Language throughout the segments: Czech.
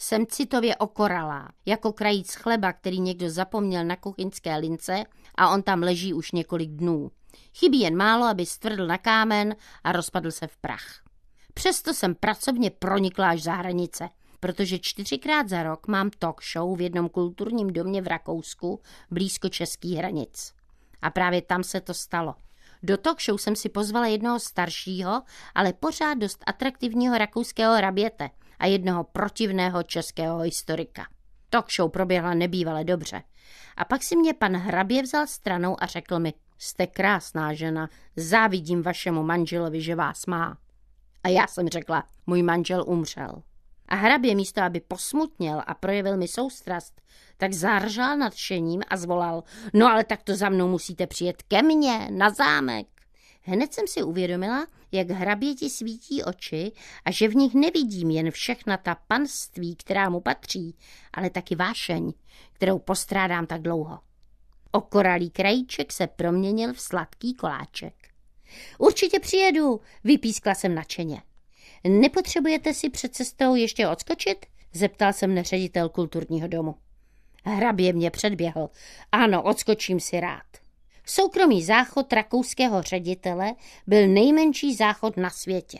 Jsem citově okoralá, jako krajíc chleba, který někdo zapomněl na kuchyňské lince a on tam leží už několik dnů. Chybí jen málo, aby stvrdl na kámen a rozpadl se v prach. Přesto jsem pracovně pronikla až za hranice, protože čtyřikrát za rok mám talk show v jednom kulturním domě v Rakousku blízko českých hranic. A právě tam se to stalo. Do talk show jsem si pozvala jednoho staršího, ale pořád dost atraktivního rakouského raběte – a jednoho protivného českého historika. Talk show proběhla nebývale dobře. A pak si mě pan hrabě vzal stranou a řekl mi, jste krásná žena, závidím vašemu manželovi, že vás má. A já jsem řekla, můj manžel umřel. A hrabě místo, aby posmutněl a projevil mi soustrast, tak zaržal nadšením a zvolal, no ale tak to za mnou musíte přijet ke mně, na zámek. Hned jsem si uvědomila, jak hraběti svítí oči a že v nich nevidím jen všechna ta panství, která mu patří, ale taky vášeň, kterou postrádám tak dlouho. Okoralý krajíček se proměnil v sladký koláček. Určitě přijedu, vypískla jsem nadšeně. Nepotřebujete si před cestou ještě odskočit? Zeptal jsem neředitel ředitel kulturního domu. Hrabě mě předběhl. Ano, odskočím si rád. Soukromý záchod rakouského ředitele byl nejmenší záchod na světě.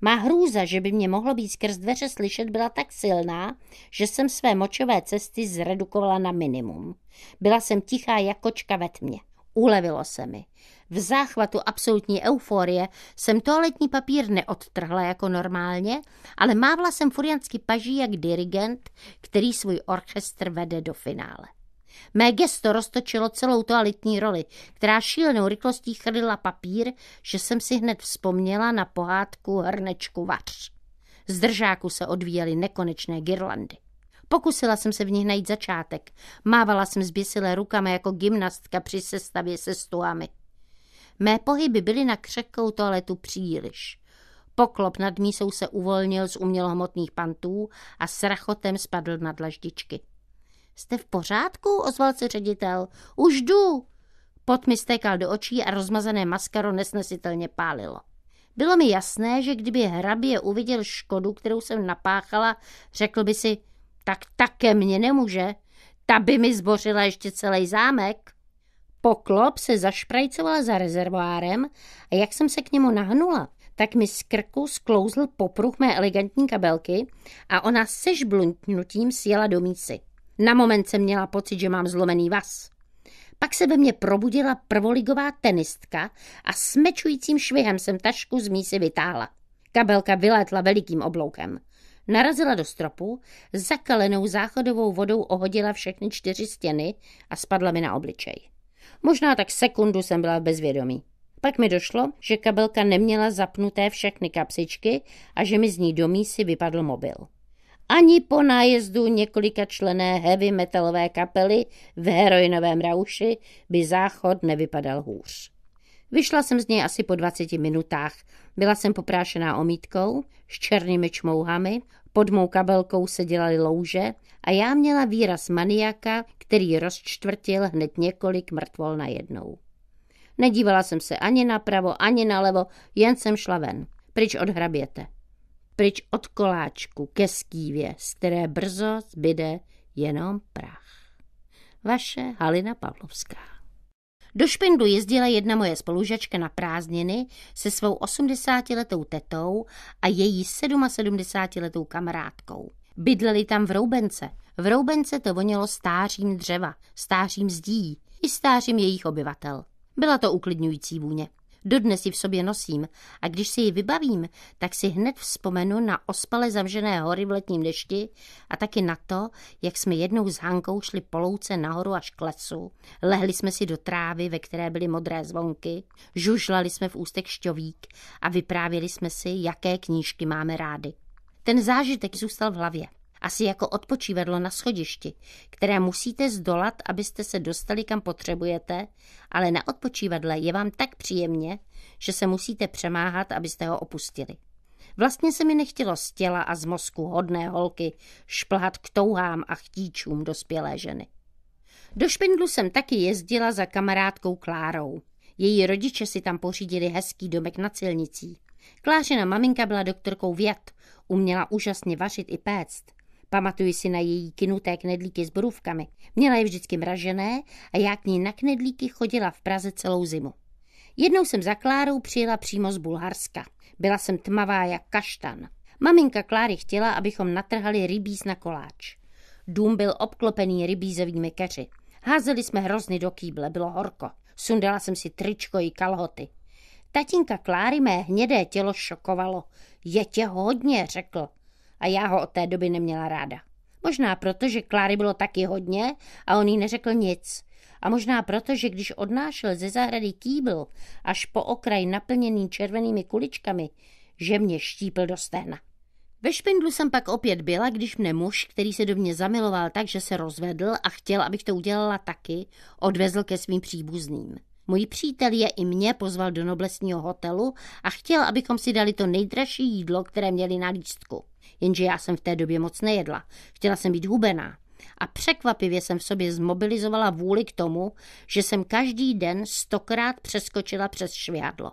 Má hrůza, že by mě mohlo být skrz dveře slyšet, byla tak silná, že jsem své močové cesty zredukovala na minimum. Byla jsem tichá jako kočka ve tmě. Ulevilo se mi. V záchvatu absolutní euforie jsem toaletní papír neodtrhla jako normálně, ale mávla jsem furiansky paží jak dirigent, který svůj orchestr vede do finále. Mé gesto roztočilo celou toaletní roli, která šílenou rychlostí chrlila papír, že jsem si hned vzpomněla na pohádku Hrnečku vař. Z držáku se odvíjely nekonečné girlandy. Pokusila jsem se v nich najít začátek. Mávala jsem zběsilé rukama jako gymnastka při sestavě se stuami. Mé pohyby byly na křehkou toaletu příliš. Poklop nad mísou se uvolnil z umělohmotných pantů a s rachotem spadl na dlaždičky. Jste v pořádku? ozval se ředitel. Už jdu. Pot mi stékal do očí a rozmazané maskaro nesnesitelně pálilo. Bylo mi jasné, že kdyby hrabě uviděl škodu, kterou jsem napáchala, řekl by si, tak také mě nemůže. Ta by mi zbořila ještě celý zámek. Poklop se zašprajcoval za rezervoárem a jak jsem se k němu nahnula, tak mi z krku sklouzl popruh mé elegantní kabelky a ona se žbluntnutím sjela do mísy. Na moment jsem měla pocit, že mám zlomený vaz. Pak se ve mně probudila prvoligová tenistka a smečujícím švihem jsem tašku z mísy vytáhla. Kabelka vylétla velikým obloukem. Narazila do stropu, zakalenou záchodovou vodou ohodila všechny čtyři stěny a spadla mi na obličej. Možná tak sekundu jsem byla v bezvědomí. Pak mi došlo, že kabelka neměla zapnuté všechny kapsičky a že mi z ní do mísy vypadl mobil ani po nájezdu několika člené heavy metalové kapely v heroinovém rauši by záchod nevypadal hůř. Vyšla jsem z něj asi po 20 minutách. Byla jsem poprášená omítkou, s černými čmouhami, pod mou kabelkou se dělaly louže a já měla výraz maniaka, který rozčtvrtil hned několik mrtvol na jednou. Nedívala jsem se ani napravo, ani nalevo, jen jsem šla ven, pryč od hraběte pryč od koláčku ke skývě, z které brzo zbyde jenom prach. Vaše Halina Pavlovská. Do Špindu jezdila jedna moje spolužačka na prázdniny se svou 80-letou tetou a její 77-letou kamarádkou. Bydleli tam v Roubence. V Roubence to vonělo stářím dřeva, stářím zdí i stářím jejich obyvatel. Byla to uklidňující vůně. Dodnes ji v sobě nosím a když si ji vybavím, tak si hned vzpomenu na ospale zamžené hory v letním dešti a taky na to, jak jsme jednou s Hankou šli po louce nahoru až k lesu. Lehli jsme si do trávy, ve které byly modré zvonky, žužlali jsme v ústech šťovík a vyprávěli jsme si, jaké knížky máme rády. Ten zážitek zůstal v hlavě. Asi jako odpočívadlo na schodišti, které musíte zdolat, abyste se dostali kam potřebujete, ale na odpočívadle je vám tak příjemně, že se musíte přemáhat, abyste ho opustili. Vlastně se mi nechtělo z těla a z mozku hodné holky šplhat k touhám a chtíčům dospělé ženy. Do Špindlu jsem taky jezdila za kamarádkou Klárou. Její rodiče si tam pořídili hezký domek na silnicí. Klářina maminka byla doktorkou věd, uměla úžasně vařit i péct. Pamatuji si na její kinuté knedlíky s borůvkami. Měla je vždycky mražené a já k ní na knedlíky chodila v Praze celou zimu. Jednou jsem za Klárou přijela přímo z Bulharska. Byla jsem tmavá jak kaštan. Maminka Kláry chtěla, abychom natrhali rybíz na koláč. Dům byl obklopený rybízovými keři. Házeli jsme hrozny do kýble, bylo horko. Sundala jsem si tričko i kalhoty. Tatínka Kláry mé hnědé tělo šokovalo. Je tě hodně, řekl a já ho od té doby neměla ráda. Možná proto, že Kláry bylo taky hodně a on jí neřekl nic. A možná proto, že když odnášel ze zahrady kýbl až po okraj naplněný červenými kuličkami, že mě štípl do sténa. Ve špindlu jsem pak opět byla, když mne muž, který se do mě zamiloval tak, že se rozvedl a chtěl, abych to udělala taky, odvezl ke svým příbuzným. Můj přítel je i mě pozval do noblesního hotelu a chtěl, abychom si dali to nejdražší jídlo, které měli na lístku jenže já jsem v té době moc nejedla. Chtěla jsem být hubená. A překvapivě jsem v sobě zmobilizovala vůli k tomu, že jsem každý den stokrát přeskočila přes šviadlo.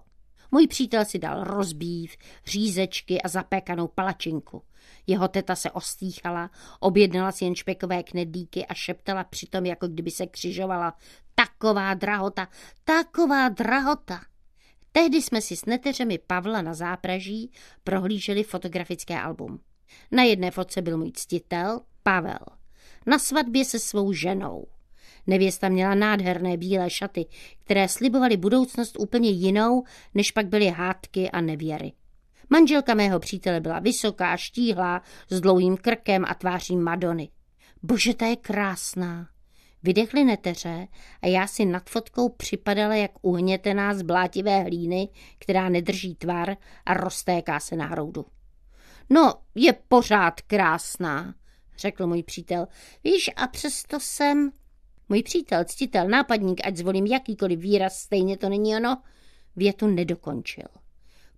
Můj přítel si dal rozbív, řízečky a zapékanou palačinku. Jeho teta se ostýchala, objednala si jen špekové knedlíky a šeptala přitom, jako kdyby se křižovala. Taková drahota, taková drahota! Tehdy jsme si s neteřemi Pavla na zápraží prohlíželi fotografické album. Na jedné fotce byl můj ctitel Pavel. Na svatbě se svou ženou. Nevěsta měla nádherné bílé šaty, které slibovaly budoucnost úplně jinou, než pak byly hádky a nevěry. Manželka mého přítele byla vysoká, štíhlá, s dlouhým krkem a tváří Madony. Bože, ta je krásná. Vydechli neteře a já si nad fotkou připadala jak uhnětená z blátivé hlíny, která nedrží tvar a roztéká se na hroudu. No, je pořád krásná, řekl můj přítel. Víš, a přesto jsem... Můj přítel, ctitel, nápadník, ať zvolím jakýkoliv výraz, stejně to není ono, větu nedokončil.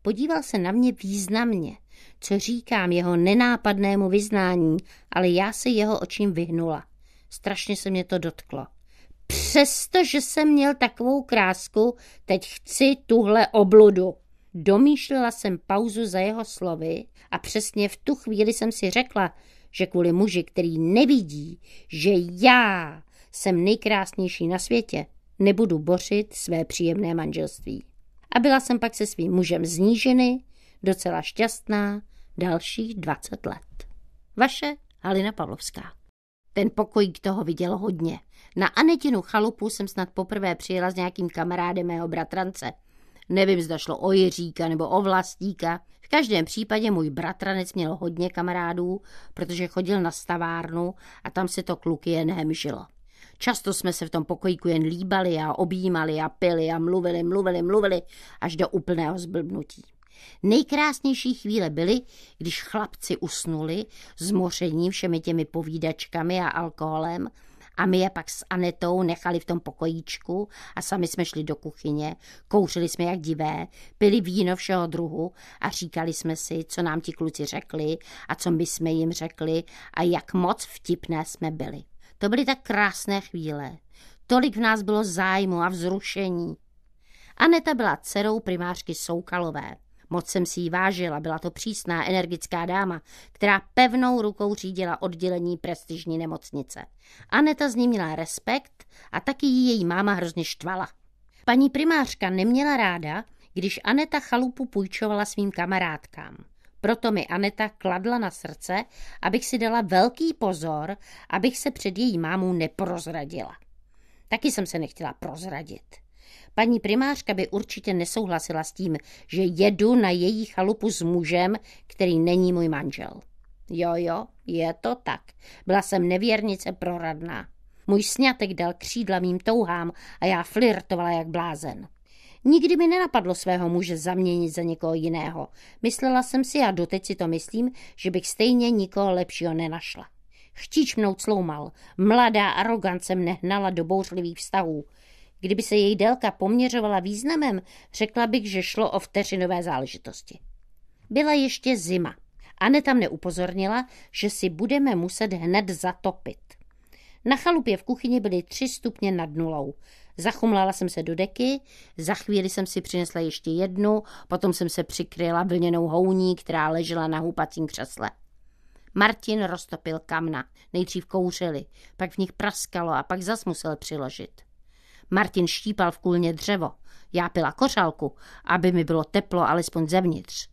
Podíval se na mě významně, co říkám jeho nenápadnému vyznání, ale já se jeho očím vyhnula. Strašně se mě to dotklo. Přestože jsem měl takovou krásku, teď chci tuhle obludu. Domýšlela jsem pauzu za jeho slovy a přesně v tu chvíli jsem si řekla, že kvůli muži, který nevidí, že já jsem nejkrásnější na světě, nebudu bořit své příjemné manželství. A byla jsem pak se svým mužem zníženy, docela šťastná, dalších 20 let. Vaše Halina Pavlovská. Ten pokojík toho viděl hodně. Na Anetinu chalupu jsem snad poprvé přijela s nějakým kamarádem mého bratrance – Nevím, zda šlo o Jiříka nebo o Vlastíka. V každém případě můj bratranec měl hodně kamarádů, protože chodil na stavárnu a tam se to kluky jen hemžilo. Často jsme se v tom pokojíku jen líbali a objímali a pili a mluvili, mluvili, mluvili až do úplného zblbnutí. Nejkrásnější chvíle byly, když chlapci usnuli, zmoření všemi těmi povídačkami a alkoholem, a my je pak s Anetou nechali v tom pokojíčku a sami jsme šli do kuchyně, kouřili jsme jak divé, pili víno všeho druhu a říkali jsme si, co nám ti kluci řekli a co my jsme jim řekli a jak moc vtipné jsme byli. To byly tak krásné chvíle. Tolik v nás bylo zájmu a vzrušení. Aneta byla dcerou primářky Soukalové. Moc jsem si ji vážila, byla to přísná, energická dáma, která pevnou rukou řídila oddělení prestižní nemocnice. Aneta z ní měla respekt a taky ji její máma hrozně štvala. Paní primářka neměla ráda, když Aneta chalupu půjčovala svým kamarádkám. Proto mi Aneta kladla na srdce, abych si dala velký pozor, abych se před její mámou neprozradila. Taky jsem se nechtěla prozradit. Paní primářka by určitě nesouhlasila s tím, že jedu na její chalupu s mužem, který není můj manžel. Jo, jo, je to tak. Byla jsem nevěrnice proradná. Můj snětek dal křídla mým touhám a já flirtovala jak blázen. Nikdy mi nenapadlo svého muže zaměnit za někoho jiného. Myslela jsem si a doteď si to myslím, že bych stejně nikoho lepšího nenašla. Chtíč mnou cloumal, mladá arogance mne hnala do bouřlivých vztahů. Kdyby se její délka poměřovala významem, řekla bych, že šlo o vteřinové záležitosti. Byla ještě zima. Aneta mne upozornila, že si budeme muset hned zatopit. Na chalupě v kuchyni byly tři stupně nad nulou. Zachumlala jsem se do deky, za chvíli jsem si přinesla ještě jednu, potom jsem se přikryla vlněnou houní, která ležela na houpacím křesle. Martin roztopil kamna. Nejdřív kouřili, pak v nich praskalo a pak zas musel přiložit. Martin štípal v kůlně dřevo. Já pila kořálku, aby mi bylo teplo alespoň zevnitř.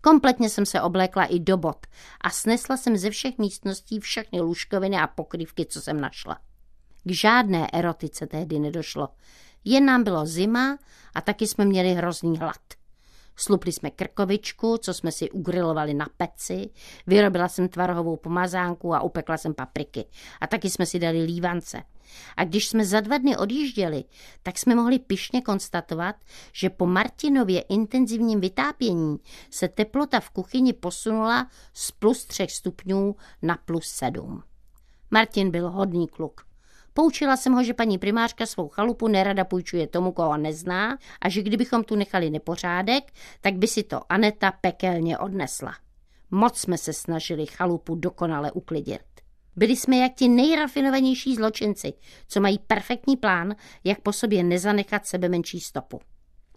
Kompletně jsem se oblékla i do bot a snesla jsem ze všech místností všechny lůžkoviny a pokrývky, co jsem našla. K žádné erotice tehdy nedošlo. Jen nám bylo zima a taky jsme měli hrozný hlad. Slupli jsme krkovičku, co jsme si ugrilovali na peci, vyrobila jsem tvarohovou pomazánku a upekla jsem papriky. A taky jsme si dali lívance. A když jsme za dva dny odjížděli, tak jsme mohli pišně konstatovat, že po Martinově intenzivním vytápění se teplota v kuchyni posunula z plus třech stupňů na plus sedm. Martin byl hodný kluk. Poučila jsem ho, že paní primářka svou chalupu nerada půjčuje tomu, koho nezná a že kdybychom tu nechali nepořádek, tak by si to Aneta pekelně odnesla. Moc jsme se snažili chalupu dokonale uklidit. Byli jsme jak ti nejrafinovanější zločinci, co mají perfektní plán, jak po sobě nezanechat sebe menší stopu.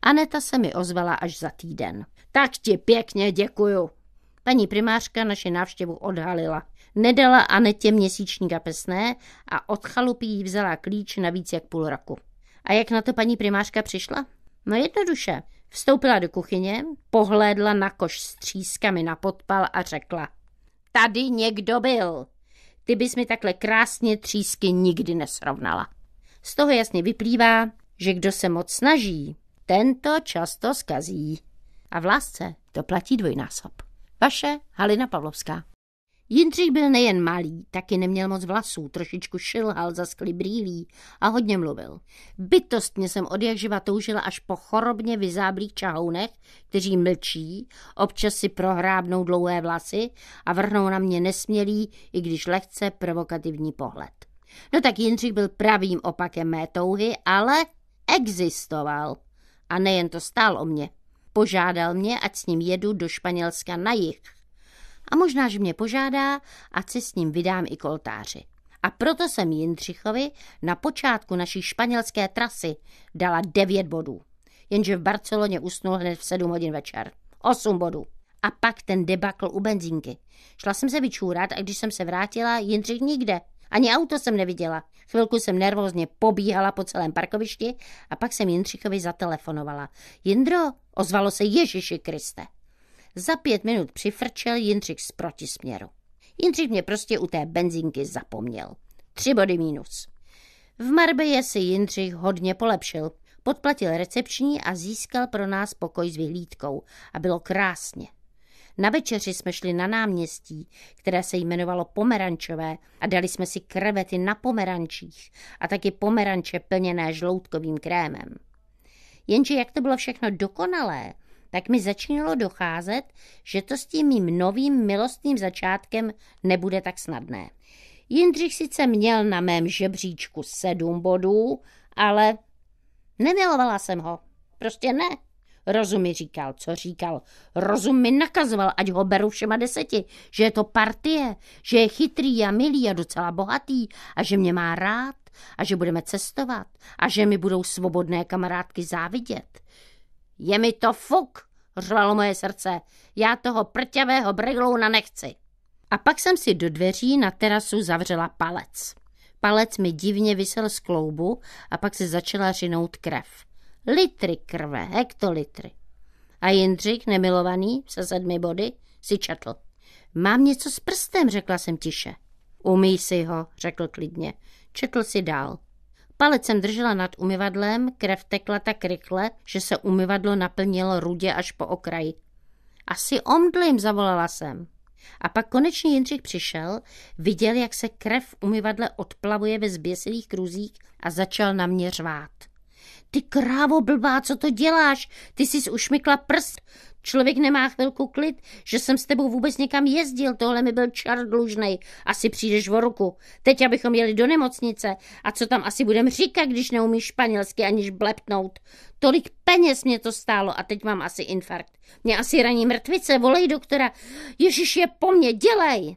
Aneta se mi ozvala až za týden. Tak ti pěkně děkuju. Paní primářka naši návštěvu odhalila. Nedala Anetě měsíční kapesné a od chalupy jí vzala klíč na víc jak půl roku. A jak na to paní primářka přišla? No jednoduše. Vstoupila do kuchyně, pohlédla na koš s třískami na podpal a řekla. Tady někdo byl. Ty bys mi takhle krásně třísky nikdy nesrovnala. Z toho jasně vyplývá, že kdo se moc snaží, tento často skazí. A v lásce to platí dvojnásob. Vaše Halina Pavlovská. Jindřich byl nejen malý, taky neměl moc vlasů, trošičku šilhal za skly brýlí a hodně mluvil. Bytostně jsem od jak živa toužila až po chorobně vyzáblých čahounech, kteří mlčí, občas si prohrábnou dlouhé vlasy a vrhnou na mě nesmělý, i když lehce provokativní pohled. No tak Jindřich byl pravým opakem mé touhy, ale existoval. A nejen to stál o mě. Požádal mě, ať s ním jedu do Španělska na jich a možná, že mě požádá, a si s ním vydám i koltáři. A proto jsem Jindřichovi na počátku naší španělské trasy dala devět bodů. Jenže v Barceloně usnul hned v sedm hodin večer. Osm bodů. A pak ten debakl u benzínky. Šla jsem se vyčůrat a když jsem se vrátila, Jindřich nikde. Ani auto jsem neviděla. Chvilku jsem nervózně pobíhala po celém parkovišti a pak jsem Jindřichovi zatelefonovala. Jindro, ozvalo se Ježiši Kriste. Za pět minut přifrčel Jindřich z protisměru. Jindřich mě prostě u té benzínky zapomněl. Tři body mínus. V Marbeje si Jindřich hodně polepšil. Podplatil recepční a získal pro nás pokoj s vyhlídkou. A bylo krásně. Na večeři jsme šli na náměstí, které se jmenovalo Pomerančové a dali jsme si krevety na pomerančích a taky pomeranče plněné žloutkovým krémem. Jenže jak to bylo všechno dokonalé, tak mi začínalo docházet, že to s tím mým novým milostným začátkem nebude tak snadné. Jindřich sice měl na mém žebříčku sedm bodů, ale nemilovala jsem ho. Prostě ne. Rozum mi říkal, co říkal. Rozum mi nakazoval, ať ho beru všema deseti, že je to partie, že je chytrý a milý a docela bohatý a že mě má rád a že budeme cestovat a že mi budou svobodné kamarádky závidět. Je mi to fuk, řvalo moje srdce. Já toho prťavého breglouna nechci. A pak jsem si do dveří na terasu zavřela palec. Palec mi divně vysel z kloubu a pak se začala řinout krev. Litry krve, hektolitry. A Jindřik, nemilovaný, se sedmi body, si četl. Mám něco s prstem, řekla jsem tiše. Umí si ho, řekl klidně. Četl si dál. Palec jsem držela nad umyvadlem, krev tekla tak rychle, že se umyvadlo naplnilo rudě až po okraji. Asi omdlím, zavolala jsem. A pak konečně Jindřich přišel, viděl, jak se krev v umyvadle odplavuje ve zběsilých kruzích a začal na mě řvát. Ty krávo blbá, co to děláš? Ty jsi ušmykla prst. Člověk nemá chvilku klid, že jsem s tebou vůbec někam jezdil, tohle mi byl čar dlužnej. Asi přijdeš v ruku. Teď, abychom jeli do nemocnice. A co tam asi budem říkat, když neumíš španělsky aniž bleptnout? Tolik peněz mě to stálo a teď mám asi infarkt. Mě asi raní mrtvice, volej doktora. Ježíš je po mně, dělej!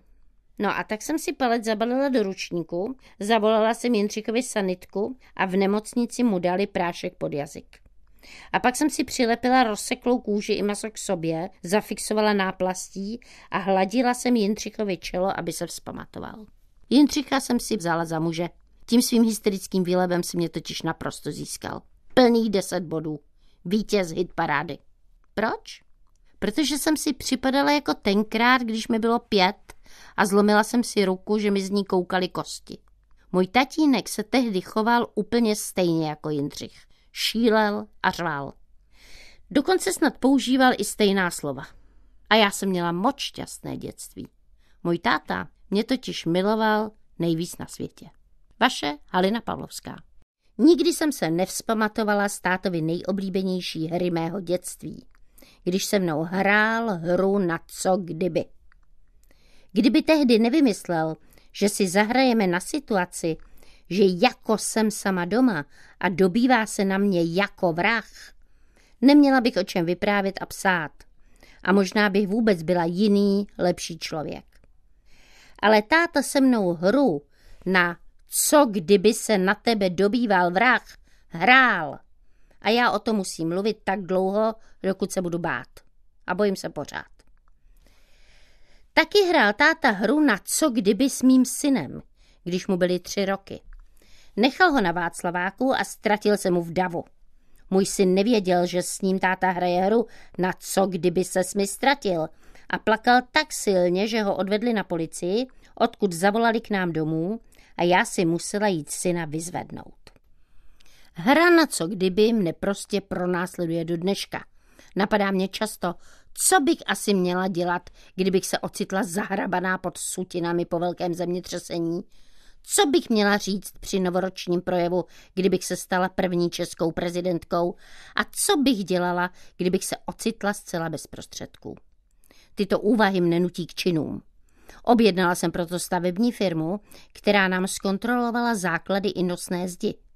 No a tak jsem si palec zabalila do ručníku, zavolala jsem Jindřikovi sanitku a v nemocnici mu dali prášek pod jazyk. A pak jsem si přilepila rozseklou kůži i maso k sobě, zafixovala náplastí a hladila jsem Jindřichovi čelo, aby se vzpamatoval. Jindřicha jsem si vzala za muže. Tím svým hysterickým výlevem si mě totiž naprosto získal. Plných deset bodů. Vítěz hit parády. Proč? Protože jsem si připadala jako tenkrát, když mi bylo pět a zlomila jsem si ruku, že mi z ní koukaly kosti. Můj tatínek se tehdy choval úplně stejně jako Jindřich šílel a řval. Dokonce snad používal i stejná slova. A já jsem měla moc šťastné dětství. Můj táta mě totiž miloval nejvíc na světě. Vaše Halina Pavlovská. Nikdy jsem se nevzpamatovala z tátovi nejoblíbenější hry mého dětství, když se mnou hrál hru na co kdyby. Kdyby tehdy nevymyslel, že si zahrajeme na situaci, že jako jsem sama doma a dobývá se na mě jako vrah, neměla bych o čem vyprávět a psát. A možná bych vůbec byla jiný, lepší člověk. Ale táta se mnou hru na co kdyby se na tebe dobýval vrah, hrál. A já o tom musím mluvit tak dlouho, dokud se budu bát. A bojím se pořád. Taky hrál táta hru na co kdyby s mým synem, když mu byly tři roky. Nechal ho na Václaváku a ztratil se mu v davu. Můj syn nevěděl, že s ním táta hraje hru na co kdyby se mi ztratil a plakal tak silně, že ho odvedli na policii, odkud zavolali k nám domů a já si musela jít syna vyzvednout. Hra na co kdyby mne prostě pronásleduje do dneška. Napadá mě často, co bych asi měla dělat, kdybych se ocitla zahrabaná pod sutinami po velkém zemětřesení, co bych měla říct při novoročním projevu, kdybych se stala první českou prezidentkou? A co bych dělala, kdybych se ocitla zcela bez prostředků? Tyto úvahy mne nutí k činům. Objednala jsem proto stavební firmu, která nám zkontrolovala základy i nosné zdi –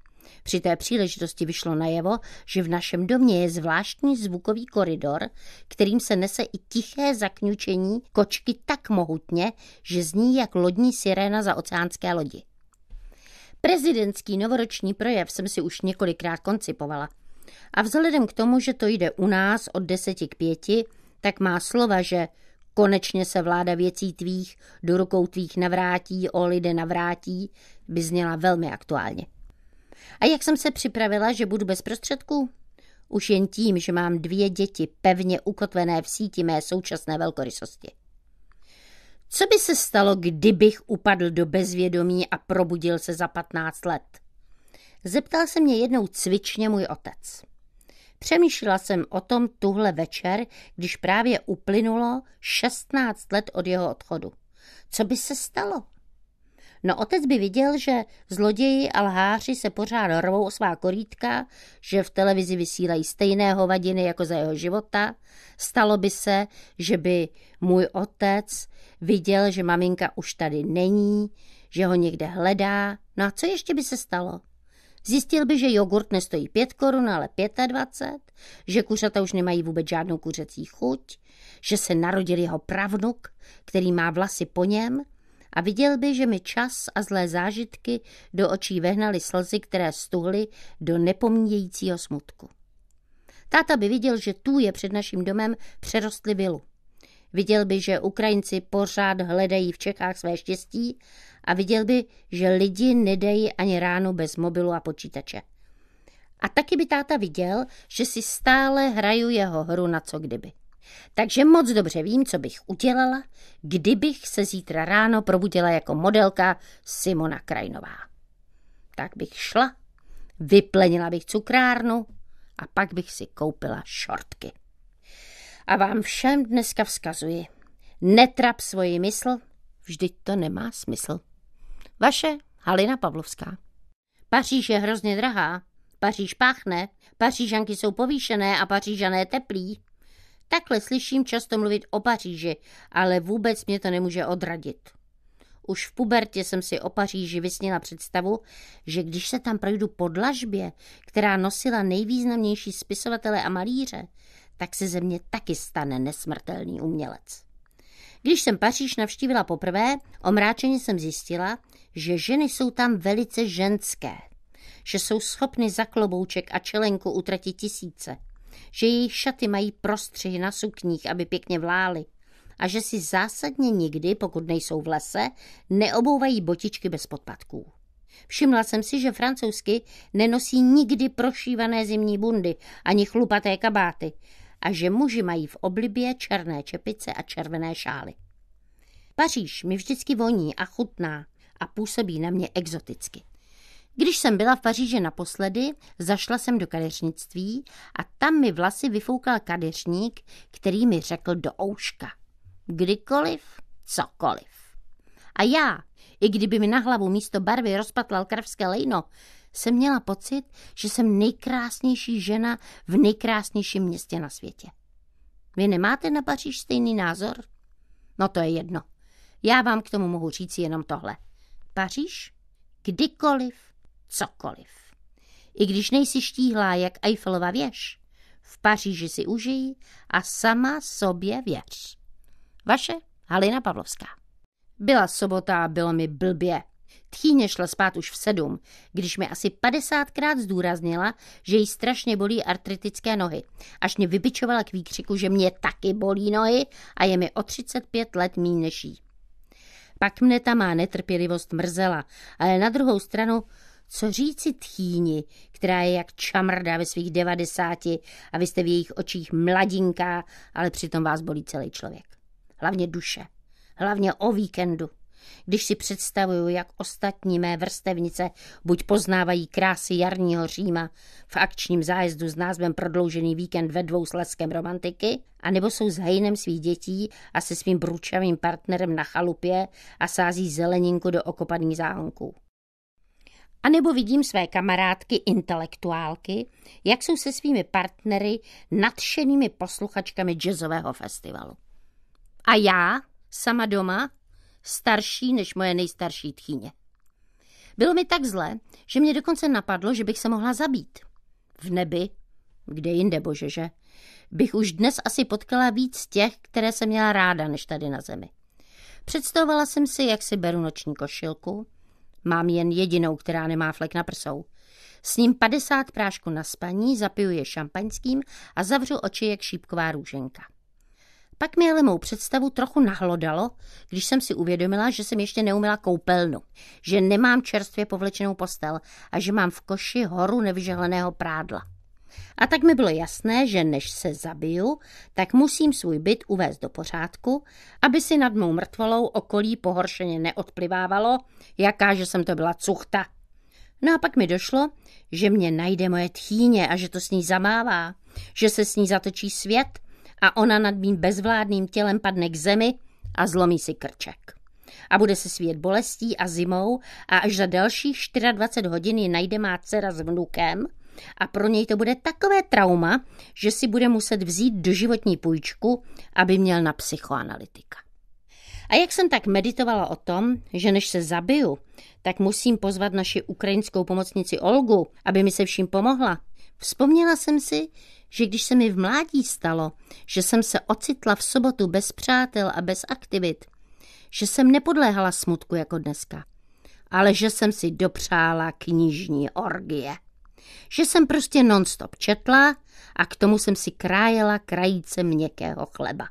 při té příležitosti vyšlo najevo, že v našem domě je zvláštní zvukový koridor, kterým se nese i tiché zakňučení kočky tak mohutně, že zní jak lodní siréna za oceánské lodi. Prezidentský novoroční projev jsem si už několikrát koncipovala. A vzhledem k tomu, že to jde u nás od deseti k pěti, tak má slova, že konečně se vláda věcí tvých do rukou tvých navrátí, o lide navrátí, by zněla velmi aktuálně. A jak jsem se připravila, že budu bez prostředků? Už jen tím, že mám dvě děti pevně ukotvené v síti mé současné velkorysosti. Co by se stalo, kdybych upadl do bezvědomí a probudil se za 15 let? Zeptal se mě jednou cvičně můj otec. Přemýšlela jsem o tom tuhle večer, když právě uplynulo 16 let od jeho odchodu. Co by se stalo? No otec by viděl, že zloději a lháři se pořád rvou o svá korítka, že v televizi vysílají stejné hovadiny jako za jeho života. Stalo by se, že by můj otec viděl, že maminka už tady není, že ho někde hledá. No a co ještě by se stalo? Zjistil by, že jogurt nestojí 5 korun, ale 25, že kuřata už nemají vůbec žádnou kuřecí chuť, že se narodil jeho pravnuk, který má vlasy po něm a viděl by, že mi čas a zlé zážitky do očí vehnaly slzy, které stuhly do nepomíjejícího smutku. Táta by viděl, že tu je před naším domem přerostly vilu. Viděl by, že Ukrajinci pořád hledají v Čechách své štěstí a viděl by, že lidi nedají ani ráno bez mobilu a počítače. A taky by táta viděl, že si stále hraju jeho hru na co kdyby. Takže moc dobře vím, co bych udělala, kdybych se zítra ráno probudila jako modelka Simona Krajnová. Tak bych šla, vyplenila bych cukrárnu a pak bych si koupila šortky. A vám všem dneska vzkazuji, netrap svoji mysl, vždyť to nemá smysl. Vaše Halina Pavlovská. Paříž je hrozně drahá, Paříž páchne, Pařížanky jsou povýšené a Pařížané teplí. Takhle slyším často mluvit o Paříži, ale vůbec mě to nemůže odradit. Už v pubertě jsem si o Paříži vysněla představu, že když se tam projdu podlažbě, která nosila nejvýznamnější spisovatele a malíře, tak se ze mě taky stane nesmrtelný umělec. Když jsem Paříž navštívila poprvé, omráčeně jsem zjistila, že ženy jsou tam velice ženské, že jsou schopny za klobouček a čelenku utratit tisíce – že jejich šaty mají prostřihy na sukních, aby pěkně vlály a že si zásadně nikdy, pokud nejsou v lese, neobouvají botičky bez podpatků. Všimla jsem si, že francouzsky nenosí nikdy prošívané zimní bundy ani chlupaté kabáty a že muži mají v oblibě černé čepice a červené šály. Paříž mi vždycky voní a chutná a působí na mě exoticky. Když jsem byla v Paříži naposledy, zašla jsem do kadeřnictví a tam mi vlasy vyfoukal kadeřník, který mi řekl do ouška. Kdykoliv, cokoliv. A já, i kdyby mi na hlavu místo barvy rozpatlal krvské lejno, jsem měla pocit, že jsem nejkrásnější žena v nejkrásnějším městě na světě. Vy nemáte na Paříž stejný názor? No to je jedno. Já vám k tomu mohu říct jenom tohle. Paříž? Kdykoliv, cokoliv. I když nejsi štíhlá jak Eiffelova věž, v Paříži si užij a sama sobě věř. Vaše Halina Pavlovská. Byla sobota a bylo mi blbě. Tchýně šla spát už v sedm, když mi asi padesátkrát zdůraznila, že jí strašně bolí artritické nohy. Až mě vybičovala k výkřiku, že mě taky bolí nohy a je mi o 35 let míň než jí. Pak mne ta má netrpělivost mrzela, ale na druhou stranu co říci tchýni, která je jak čamrda ve svých devadesáti a vy jste v jejich očích mladinká, ale přitom vás bolí celý člověk. Hlavně duše. Hlavně o víkendu. Když si představuju, jak ostatní mé vrstevnice buď poznávají krásy jarního Říma v akčním zájezdu s názvem Prodloužený víkend ve dvou sleském leskem romantiky, anebo jsou s hejnem svých dětí a se svým bručavým partnerem na chalupě a sází zeleninku do okopaných záhonků. A nebo vidím své kamarádky intelektuálky, jak jsou se svými partnery nadšenými posluchačkami jazzového festivalu. A já, sama doma, starší než moje nejstarší tchýně. Bylo mi tak zle, že mě dokonce napadlo, že bych se mohla zabít. V nebi, kde jinde bože, že? Bych už dnes asi potkala víc těch, které jsem měla ráda, než tady na zemi. Představovala jsem si, jak si beru noční košilku, Mám jen jedinou, která nemá flek na prsou. S ním 50 prášku na spaní, zapiju je šampaňským a zavřu oči jak šípková růženka. Pak mi ale mou představu trochu nahlodalo, když jsem si uvědomila, že jsem ještě neumila koupelnu, že nemám čerstvě povlečenou postel a že mám v koši horu nevyžehleného prádla. A tak mi bylo jasné, že než se zabiju, tak musím svůj byt uvést do pořádku, aby si nad mou mrtvolou okolí pohoršeně neodplivávalo, jaká, že jsem to byla cuchta. No a pak mi došlo, že mě najde moje tchýně a že to s ní zamává, že se s ní zatočí svět a ona nad mým bezvládným tělem padne k zemi a zlomí si krček a bude se svět bolestí a zimou a až za dalších 24 hodin ji najde má dcera s vnukem a pro něj to bude takové trauma, že si bude muset vzít doživotní půjčku, aby měl na psychoanalytika. A jak jsem tak meditovala o tom, že než se zabiju, tak musím pozvat naši ukrajinskou pomocnici Olgu, aby mi se vším pomohla, vzpomněla jsem si, že když se mi v mládí stalo, že jsem se ocitla v sobotu bez přátel a bez aktivit, že jsem nepodléhala smutku jako dneska, ale že jsem si dopřála knižní orgie že jsem prostě nonstop četla a k tomu jsem si krájela krajíce měkkého chleba.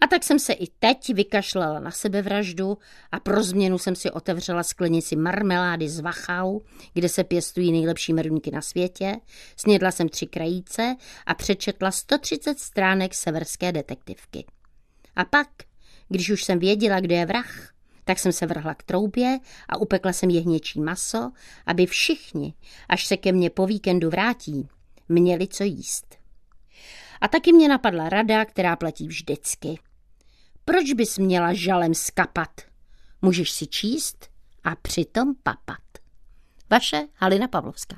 A tak jsem se i teď vykašlala na sebevraždu a pro změnu jsem si otevřela sklenici marmelády z Vachau, kde se pěstují nejlepší merunky na světě, snědla jsem tři krajíce a přečetla 130 stránek severské detektivky. A pak, když už jsem věděla, kdo je vrah, tak jsem se vrhla k troubě a upekla jsem jehněčí maso, aby všichni, až se ke mně po víkendu vrátí, měli co jíst. A taky mě napadla rada, která platí vždycky. Proč bys měla žalem skapat? Můžeš si číst a přitom papat. Vaše Halina Pavlovská.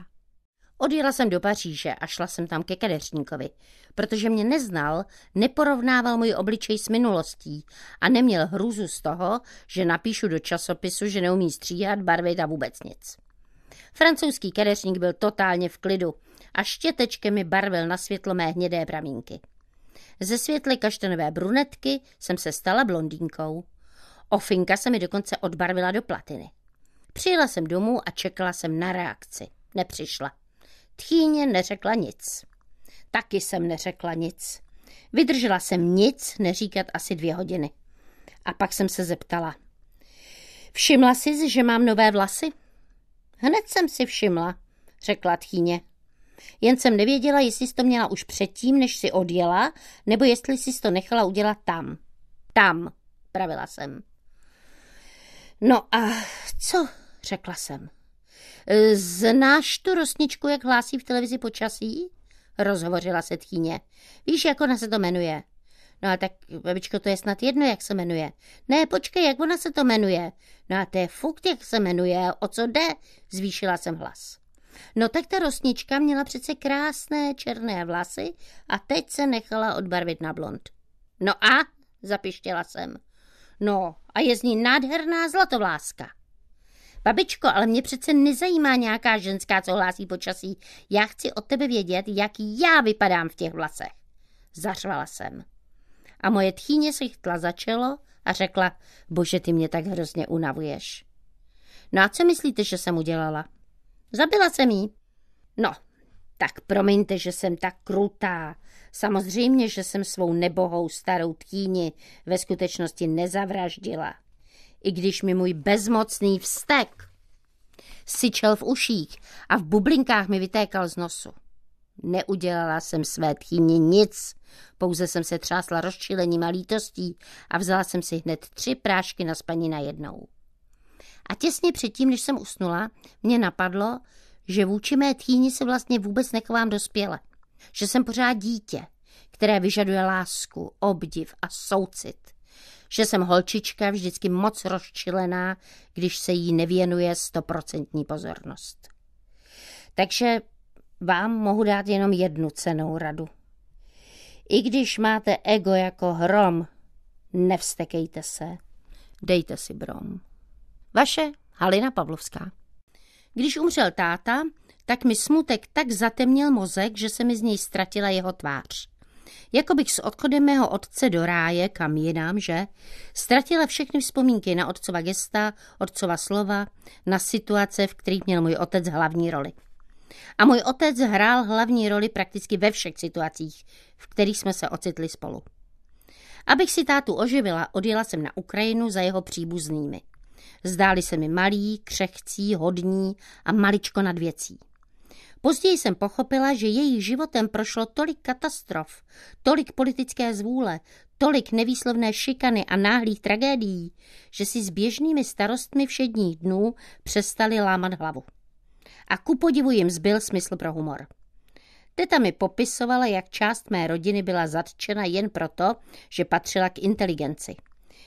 Odjela jsem do Paříže a šla jsem tam ke kadeřníkovi, protože mě neznal, neporovnával můj obličej s minulostí a neměl hrůzu z toho, že napíšu do časopisu, že neumí stříhat, barvit a vůbec nic. Francouzský kadeřník byl totálně v klidu a štětečkem mi barvil na světlo mé hnědé pramínky. Ze světlé kaštanové brunetky jsem se stala blondínkou. Ofinka se mi dokonce odbarvila do platiny. Přijela jsem domů a čekala jsem na reakci. Nepřišla. Tchýně neřekla nic. Taky jsem neřekla nic. Vydržela jsem nic neříkat asi dvě hodiny. A pak jsem se zeptala. Všimla jsi, že mám nové vlasy? Hned jsem si všimla, řekla tchýně. Jen jsem nevěděla, jestli jsi to měla už předtím, než si odjela, nebo jestli jsi to nechala udělat tam. Tam, pravila jsem. No a co? řekla jsem. Znáš tu rosničku, jak hlásí v televizi počasí? Rozhovořila se tchýně. Víš, jak ona se to jmenuje? No a tak, babičko, to je snad jedno, jak se jmenuje. Ne, počkej, jak ona se to jmenuje? No a to je fukt, jak se jmenuje, o co jde? Zvýšila jsem hlas. No tak ta rosnička měla přece krásné černé vlasy a teď se nechala odbarvit na blond. No a? Zapištěla jsem. No a je z ní nádherná zlatovláska. Babičko, ale mě přece nezajímá nějaká ženská, co hlásí počasí. Já chci od tebe vědět, jak já vypadám v těch vlasech. Zařvala jsem. A moje tchýně se chytla za čelo a řekla, bože, ty mě tak hrozně unavuješ. No a co myslíte, že jsem udělala? Zabila jsem jí. No, tak promiňte, že jsem tak krutá. Samozřejmě, že jsem svou nebohou starou tchýni ve skutečnosti nezavraždila i když mi můj bezmocný vztek syčel v uších a v bublinkách mi vytékal z nosu. Neudělala jsem své tchýni nic, pouze jsem se třásla rozčilením a lítostí a vzala jsem si hned tři prášky na spaní na jednou. A těsně předtím, než jsem usnula, mě napadlo, že vůči mé tchýni se vlastně vůbec nechovám dospěle. Že jsem pořád dítě, které vyžaduje lásku, obdiv a soucit že jsem holčička vždycky moc rozčilená, když se jí nevěnuje stoprocentní pozornost. Takže vám mohu dát jenom jednu cenou radu. I když máte ego jako hrom, nevstekejte se, dejte si brom. Vaše Halina Pavlovská. Když umřel táta, tak mi smutek tak zatemnil mozek, že se mi z něj ztratila jeho tvář. Jako bych s odchodem mého otce do ráje, kam jinam, že, ztratila všechny vzpomínky na otcova gesta, otcova slova, na situace, v kterých měl můj otec hlavní roli. A můj otec hrál hlavní roli prakticky ve všech situacích, v kterých jsme se ocitli spolu. Abych si tátu oživila, odjela jsem na Ukrajinu za jeho příbuznými. Zdáli se mi malí, křehcí, hodní a maličko nad věcí. Později jsem pochopila, že jejich životem prošlo tolik katastrof, tolik politické zvůle, tolik nevýslovné šikany a náhlých tragédií, že si s běžnými starostmi všedních dnů přestali lámat hlavu. A ku podivu jim zbyl smysl pro humor. Teta mi popisovala, jak část mé rodiny byla zatčena jen proto, že patřila k inteligenci.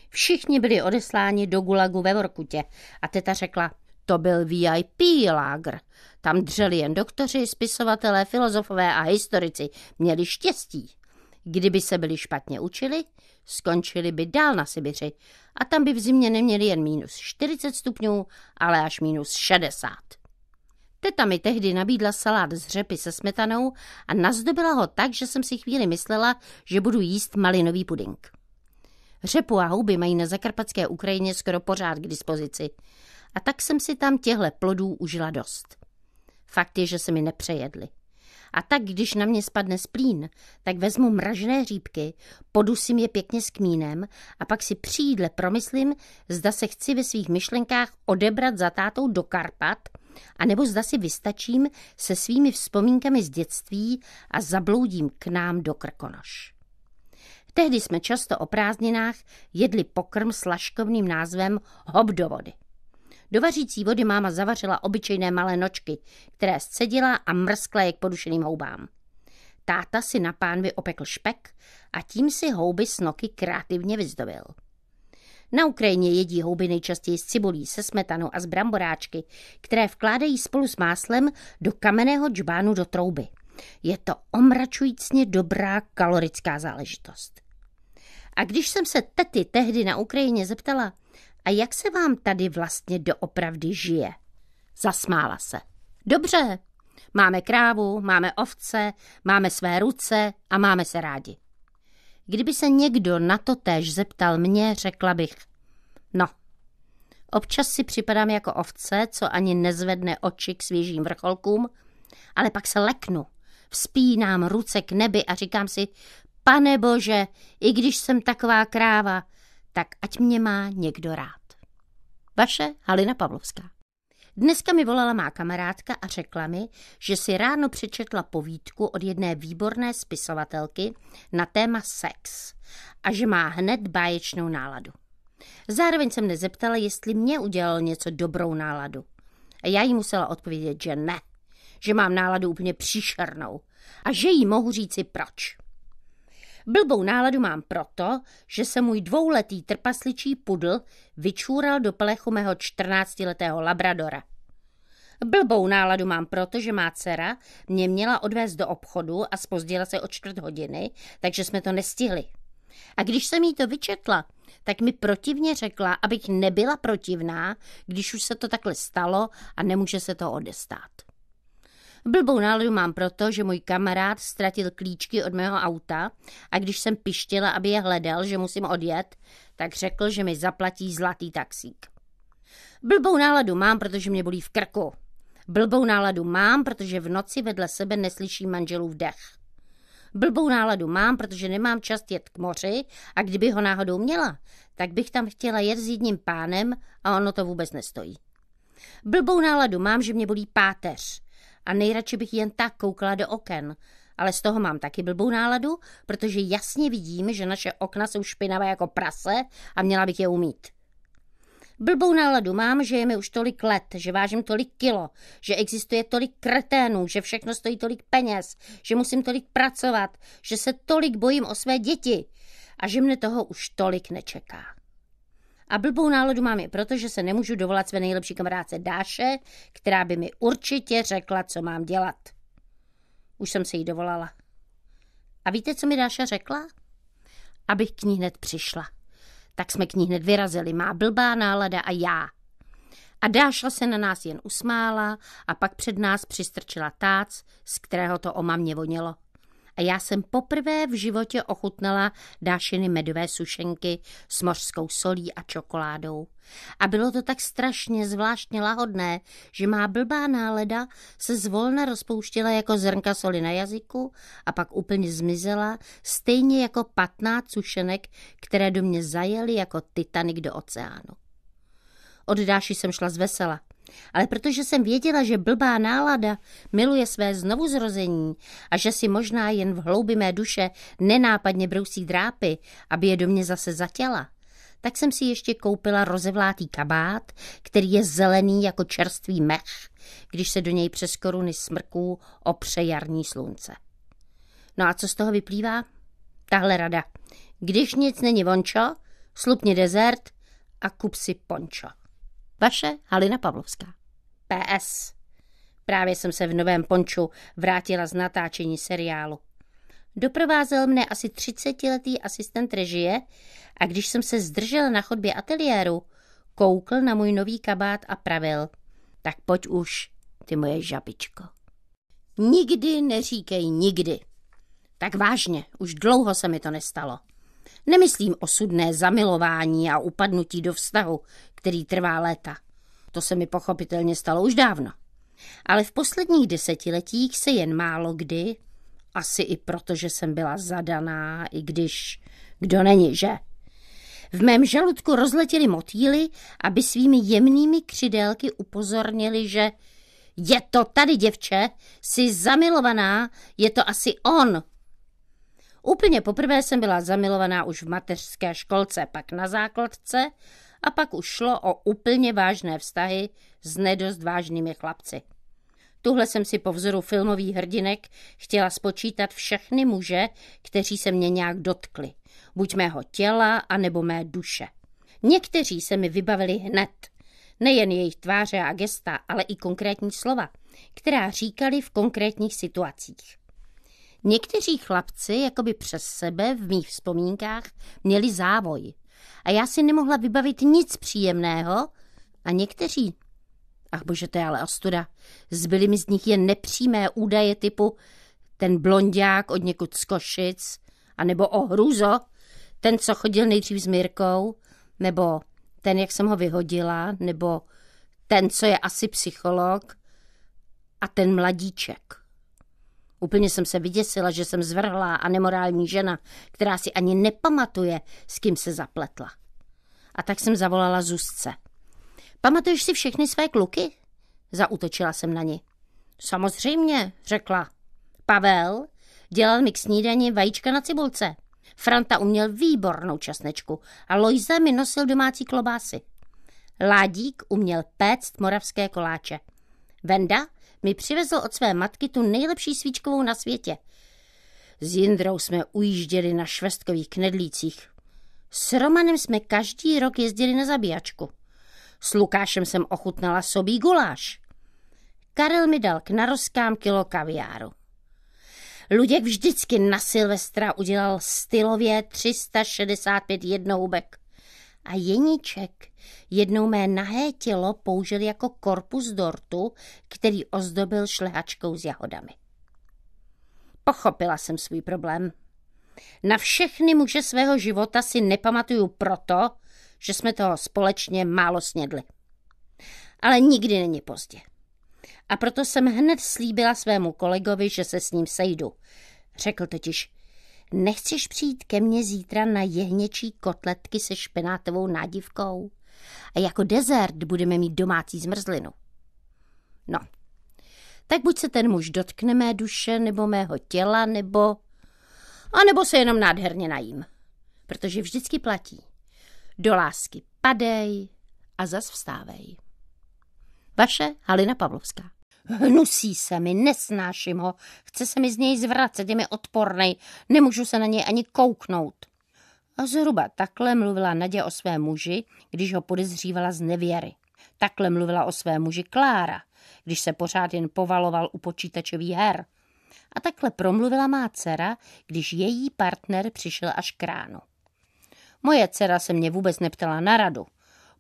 Všichni byli odesláni do gulagu ve Vorkutě a teta řekla, to byl VIP lágr. Tam dřeli jen doktoři, spisovatelé, filozofové a historici. Měli štěstí. Kdyby se byli špatně učili, skončili by dál na Sibiři a tam by v zimě neměli jen minus 40 stupňů, ale až minus 60. Teta mi tehdy nabídla salát z řepy se smetanou a nazdobila ho tak, že jsem si chvíli myslela, že budu jíst malinový puding. Řepu a houby mají na zakarpatské Ukrajině skoro pořád k dispozici a tak jsem si tam těhle plodů užila dost. Fakt je, že se mi nepřejedly. A tak, když na mě spadne splín, tak vezmu mražné řípky, podusím je pěkně s kmínem a pak si přijídle promyslím, zda se chci ve svých myšlenkách odebrat za tátou do Karpat, anebo zda si vystačím se svými vzpomínkami z dětství a zabloudím k nám do Krkonoš. Tehdy jsme často o prázdninách jedli pokrm s laškovným názvem hobdovody. Do vařící vody máma zavařila obyčejné malé nočky, které scedila a mrskla je k podušeným houbám. Táta si na pánvi opekl špek a tím si houby s noky kreativně vyzdobil. Na Ukrajině jedí houby nejčastěji s cibulí, se smetanou a s bramboráčky, které vkládají spolu s máslem do kamenného džbánu do trouby. Je to omračujícně dobrá kalorická záležitost. A když jsem se tety tehdy na Ukrajině zeptala, a jak se vám tady vlastně doopravdy žije? Zasmála se. Dobře, máme krávu, máme ovce, máme své ruce a máme se rádi. Kdyby se někdo na to též zeptal mě, řekla bych, no, občas si připadám jako ovce, co ani nezvedne oči k svěžím vrcholkům, ale pak se leknu, vzpínám ruce k nebi a říkám si, pane bože, i když jsem taková kráva, tak ať mě má někdo rád. Vaše Halina Pavlovská. Dneska mi volala má kamarádka a řekla mi, že si ráno přečetla povídku od jedné výborné spisovatelky na téma sex a že má hned báječnou náladu. Zároveň jsem nezeptala, jestli mě udělal něco dobrou náladu. A já jí musela odpovědět, že ne, že mám náladu úplně příšernou a že jí mohu říci proč. Blbou náladu mám proto, že se můj dvouletý trpasličí pudl vyčůral do plechu mého čtrnáctiletého labradora. Blbou náladu mám proto, že má dcera mě měla odvést do obchodu a spozdila se o čtvrt hodiny, takže jsme to nestihli. A když jsem jí to vyčetla, tak mi protivně řekla, abych nebyla protivná, když už se to takhle stalo a nemůže se to odestát. Blbou náladu mám proto, že můj kamarád ztratil klíčky od mého auta a když jsem pištěla, aby je hledal, že musím odjet, tak řekl, že mi zaplatí zlatý taxík. Blbou náladu mám, protože mě bolí v krku. Blbou náladu mám, protože v noci vedle sebe neslyším manželův dech. Blbou náladu mám, protože nemám čas jet k moři a kdyby ho náhodou měla, tak bych tam chtěla jet s jedním pánem a ono to vůbec nestojí. Blbou náladu mám, že mě bolí páteř a nejradši bych jen tak koukala do oken. Ale z toho mám taky blbou náladu, protože jasně vidím, že naše okna jsou špinavé jako prase a měla bych je umít. Blbou náladu mám, že je mi už tolik let, že vážím tolik kilo, že existuje tolik krténů, že všechno stojí tolik peněz, že musím tolik pracovat, že se tolik bojím o své děti a že mne toho už tolik nečeká. A blbou náladu mám i proto, že se nemůžu dovolat své nejlepší kamarádce Dáše, která by mi určitě řekla, co mám dělat. Už jsem se jí dovolala. A víte, co mi Dáša řekla? Abych k ní hned přišla. Tak jsme k ní hned vyrazili, má blbá nálada a já. A Dáša se na nás jen usmála a pak před nás přistrčila tác, z kterého to o mamě vonělo a já jsem poprvé v životě ochutnala dášiny medové sušenky s mořskou solí a čokoládou. A bylo to tak strašně zvláštně lahodné, že má blbá náleda se zvolna rozpouštěla jako zrnka soli na jazyku a pak úplně zmizela, stejně jako patnáct sušenek, které do mě zajeli jako Titanic do oceánu. Od dáši jsem šla zvesela, ale protože jsem věděla, že blbá nálada miluje své znovuzrození a že si možná jen v hloubi mé duše nenápadně brousí drápy, aby je do mě zase zatěla, tak jsem si ještě koupila rozevlátý kabát, který je zelený jako čerstvý mech, když se do něj přes koruny smrků opře jarní slunce. No a co z toho vyplývá? Tahle rada. Když nic není vončo, slupni dezert a kup si pončo. Vaše Halina Pavlovská. PS. Právě jsem se v novém ponču vrátila z natáčení seriálu. Doprovázel mne asi 30-letý asistent režie a když jsem se zdržel na chodbě ateliéru, koukl na můj nový kabát a pravil. Tak pojď už, ty moje žabičko. Nikdy neříkej nikdy. Tak vážně, už dlouho se mi to nestalo. Nemyslím osudné zamilování a upadnutí do vztahu, který trvá léta. To se mi pochopitelně stalo už dávno. Ale v posledních desetiletích se jen málo kdy, asi i proto, že jsem byla zadaná, i když kdo není, že? V mém žaludku rozletěly motýly, aby svými jemnými křidélky upozornili, že je to tady, děvče, jsi zamilovaná, je to asi on. Úplně poprvé jsem byla zamilovaná už v mateřské školce, pak na základce a pak už šlo o úplně vážné vztahy s nedost vážnými chlapci. Tuhle jsem si po vzoru filmových hrdinek chtěla spočítat všechny muže, kteří se mě nějak dotkli, buď mého těla, anebo mé duše. Někteří se mi vybavili hned, nejen jejich tváře a gesta, ale i konkrétní slova, která říkali v konkrétních situacích. Někteří chlapci, jakoby přes sebe v mých vzpomínkách, měli závoj a já si nemohla vybavit nic příjemného a někteří, ach bože, to je ale ostuda, zbyly mi z nich jen nepřímé údaje typu ten blondiák od někud z Košic, anebo o hruzo, ten, co chodil nejdřív s Mirkou, nebo ten, jak jsem ho vyhodila, nebo ten, co je asi psycholog, a ten mladíček. Úplně jsem se vyděsila, že jsem zvrhlá a nemorální žena, která si ani nepamatuje, s kým se zapletla. A tak jsem zavolala Zuzce. Pamatuješ si všechny své kluky? Zautočila jsem na ní. Samozřejmě, řekla. Pavel dělal mi k snídani vajíčka na cibulce. Franta uměl výbornou časnečku a Lojze mi nosil domácí klobásy. Ládík uměl péct moravské koláče. Venda mi přivezl od své matky tu nejlepší svíčkovou na světě. S Jindrou jsme ujížděli na švestkových knedlících. S Romanem jsme každý rok jezdili na zabíjačku. S Lukášem jsem ochutnala sobí guláš. Karel mi dal k narozkám kilo kaviáru. Luděk vždycky na Silvestra udělal stylově 365 jednoubek. A Jeníček Jednou mé nahé tělo použil jako korpus dortu, který ozdobil šlehačkou s jahodami. Pochopila jsem svůj problém. Na všechny muže svého života si nepamatuju proto, že jsme toho společně málo snědli. Ale nikdy není pozdě. A proto jsem hned slíbila svému kolegovi, že se s ním sejdu. Řekl totiž, nechceš přijít ke mně zítra na jehněčí kotletky se špenátovou nádivkou? A jako dezert budeme mít domácí zmrzlinu. No, tak buď se ten muž dotkne mé duše, nebo mého těla, nebo... A nebo se jenom nádherně najím. Protože vždycky platí. Do lásky padej a zas vstávej. Vaše Halina Pavlovská. Hnusí se mi, nesnáším ho, chce se mi z něj zvracet, je mi odporný, nemůžu se na něj ani kouknout. A zhruba takhle mluvila Nadě o svém muži, když ho podezřívala z nevěry. Takhle mluvila o svém muži Klára, když se pořád jen povaloval u počítačový her. A takhle promluvila má dcera, když její partner přišel až k ránu. Moje dcera se mě vůbec neptala na radu.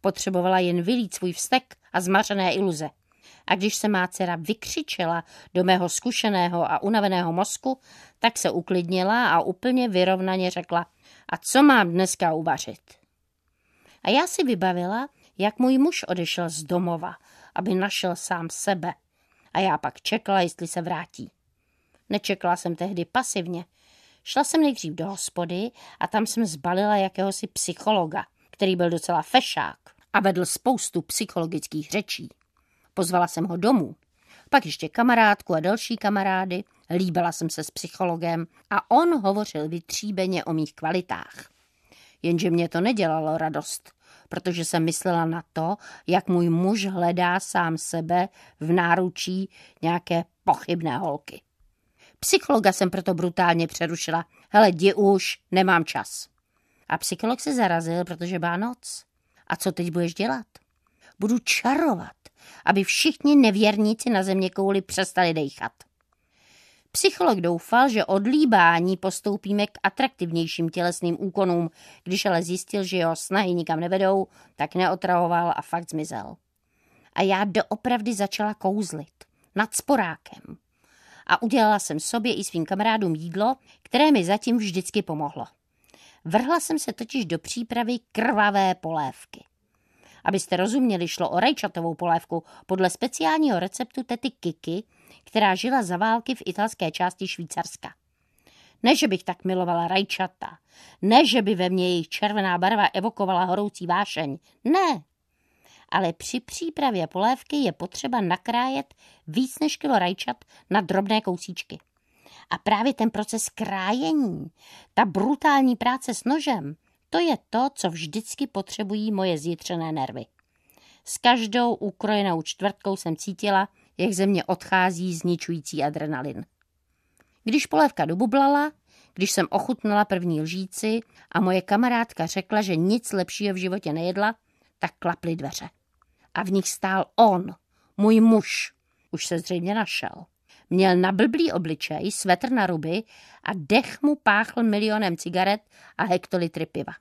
Potřebovala jen vylít svůj vztek a zmařené iluze. A když se má dcera vykřičela do mého zkušeného a unaveného mozku, tak se uklidnila a úplně vyrovnaně řekla – a co mám dneska uvařit. A já si vybavila, jak můj muž odešel z domova, aby našel sám sebe. A já pak čekala, jestli se vrátí. Nečekala jsem tehdy pasivně. Šla jsem nejdřív do hospody a tam jsem zbalila jakéhosi psychologa, který byl docela fešák a vedl spoustu psychologických řečí. Pozvala jsem ho domů pak ještě kamarádku a další kamarády. Líbila jsem se s psychologem a on hovořil vytříbeně o mých kvalitách. Jenže mě to nedělalo radost, protože jsem myslela na to, jak můj muž hledá sám sebe v náručí nějaké pochybné holky. Psychologa jsem proto brutálně přerušila. Hele, jdi už, nemám čas. A psycholog se zarazil, protože byla noc. A co teď budeš dělat? budu čarovat, aby všichni nevěrníci na země kouli přestali dejchat. Psycholog doufal, že od líbání postoupíme k atraktivnějším tělesným úkonům, když ale zjistil, že jeho snahy nikam nevedou, tak neotrahoval a fakt zmizel. A já doopravdy začala kouzlit nad sporákem. A udělala jsem sobě i svým kamarádům jídlo, které mi zatím vždycky pomohlo. Vrhla jsem se totiž do přípravy krvavé polévky. Abyste rozuměli, šlo o rajčatovou polévku podle speciálního receptu tety Kiki, která žila za války v italské části Švýcarska. Ne, že bych tak milovala rajčata, ne, že by ve mně jejich červená barva evokovala horoucí vášeň, ne. Ale při přípravě polévky je potřeba nakrájet víc než kilo rajčat na drobné kousíčky. A právě ten proces krájení, ta brutální práce s nožem, to je to, co vždycky potřebují moje zjitřené nervy. S každou ukrojenou čtvrtkou jsem cítila, jak ze mě odchází zničující adrenalin. Když polévka dobublala, když jsem ochutnala první lžíci a moje kamarádka řekla, že nic lepšího v životě nejedla, tak klaply dveře. A v nich stál on, můj muž. Už se zřejmě našel. Měl nablblý obličej, svetr na ruby a dech mu páchl milionem cigaret a hektolitry piva.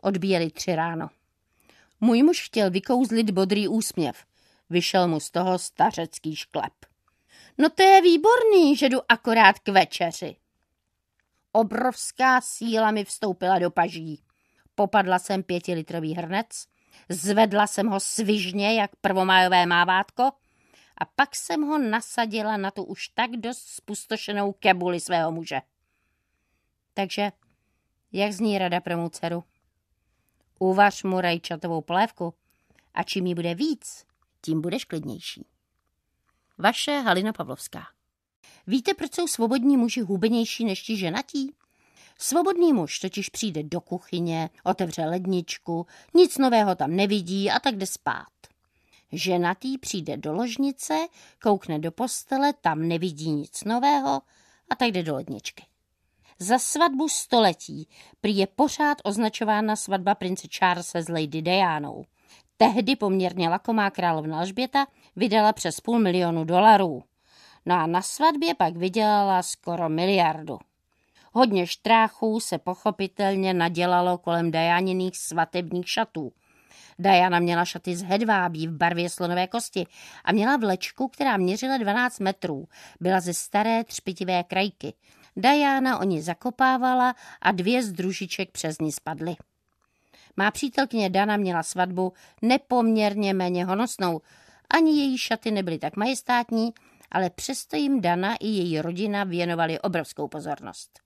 Odbíjeli tři ráno. Můj muž chtěl vykouzlit bodrý úsměv. Vyšel mu z toho stařecký šklep. No to je výborný, že jdu akorát k večeři. Obrovská síla mi vstoupila do paží. Popadla jsem pětilitrový hrnec, zvedla jsem ho svižně, jak prvomajové mávátko, a pak jsem ho nasadila na tu už tak dost spustošenou kebuli svého muže. Takže, jak zní rada pro mou dceru? Uvař mu rajčatovou polévku a čím jí bude víc, tím budeš klidnější. Vaše Halina Pavlovská. Víte, proč jsou svobodní muži hubenější než ti ženatí? Svobodný muž totiž přijde do kuchyně, otevře ledničku, nic nového tam nevidí a tak jde spát. Ženatý přijde do ložnice, koukne do postele, tam nevidí nic nového a tak jde do ledničky. Za svatbu století prý je pořád označována svatba prince Charlesa s Lady Dianou. Tehdy poměrně lakomá královna Alžběta vydala přes půl milionu dolarů. No a na svatbě pak vydělala skoro miliardu. Hodně štráchů se pochopitelně nadělalo kolem Dianiných svatebních šatů. Diana měla šaty z hedvábí v barvě slonové kosti a měla vlečku, která měřila 12 metrů. Byla ze staré třpitivé krajky. Diana o ní zakopávala a dvě z družiček přes ní spadly. Má přítelkyně Dana měla svatbu nepoměrně méně honosnou. Ani její šaty nebyly tak majestátní, ale přesto jim Dana i její rodina věnovali obrovskou pozornost.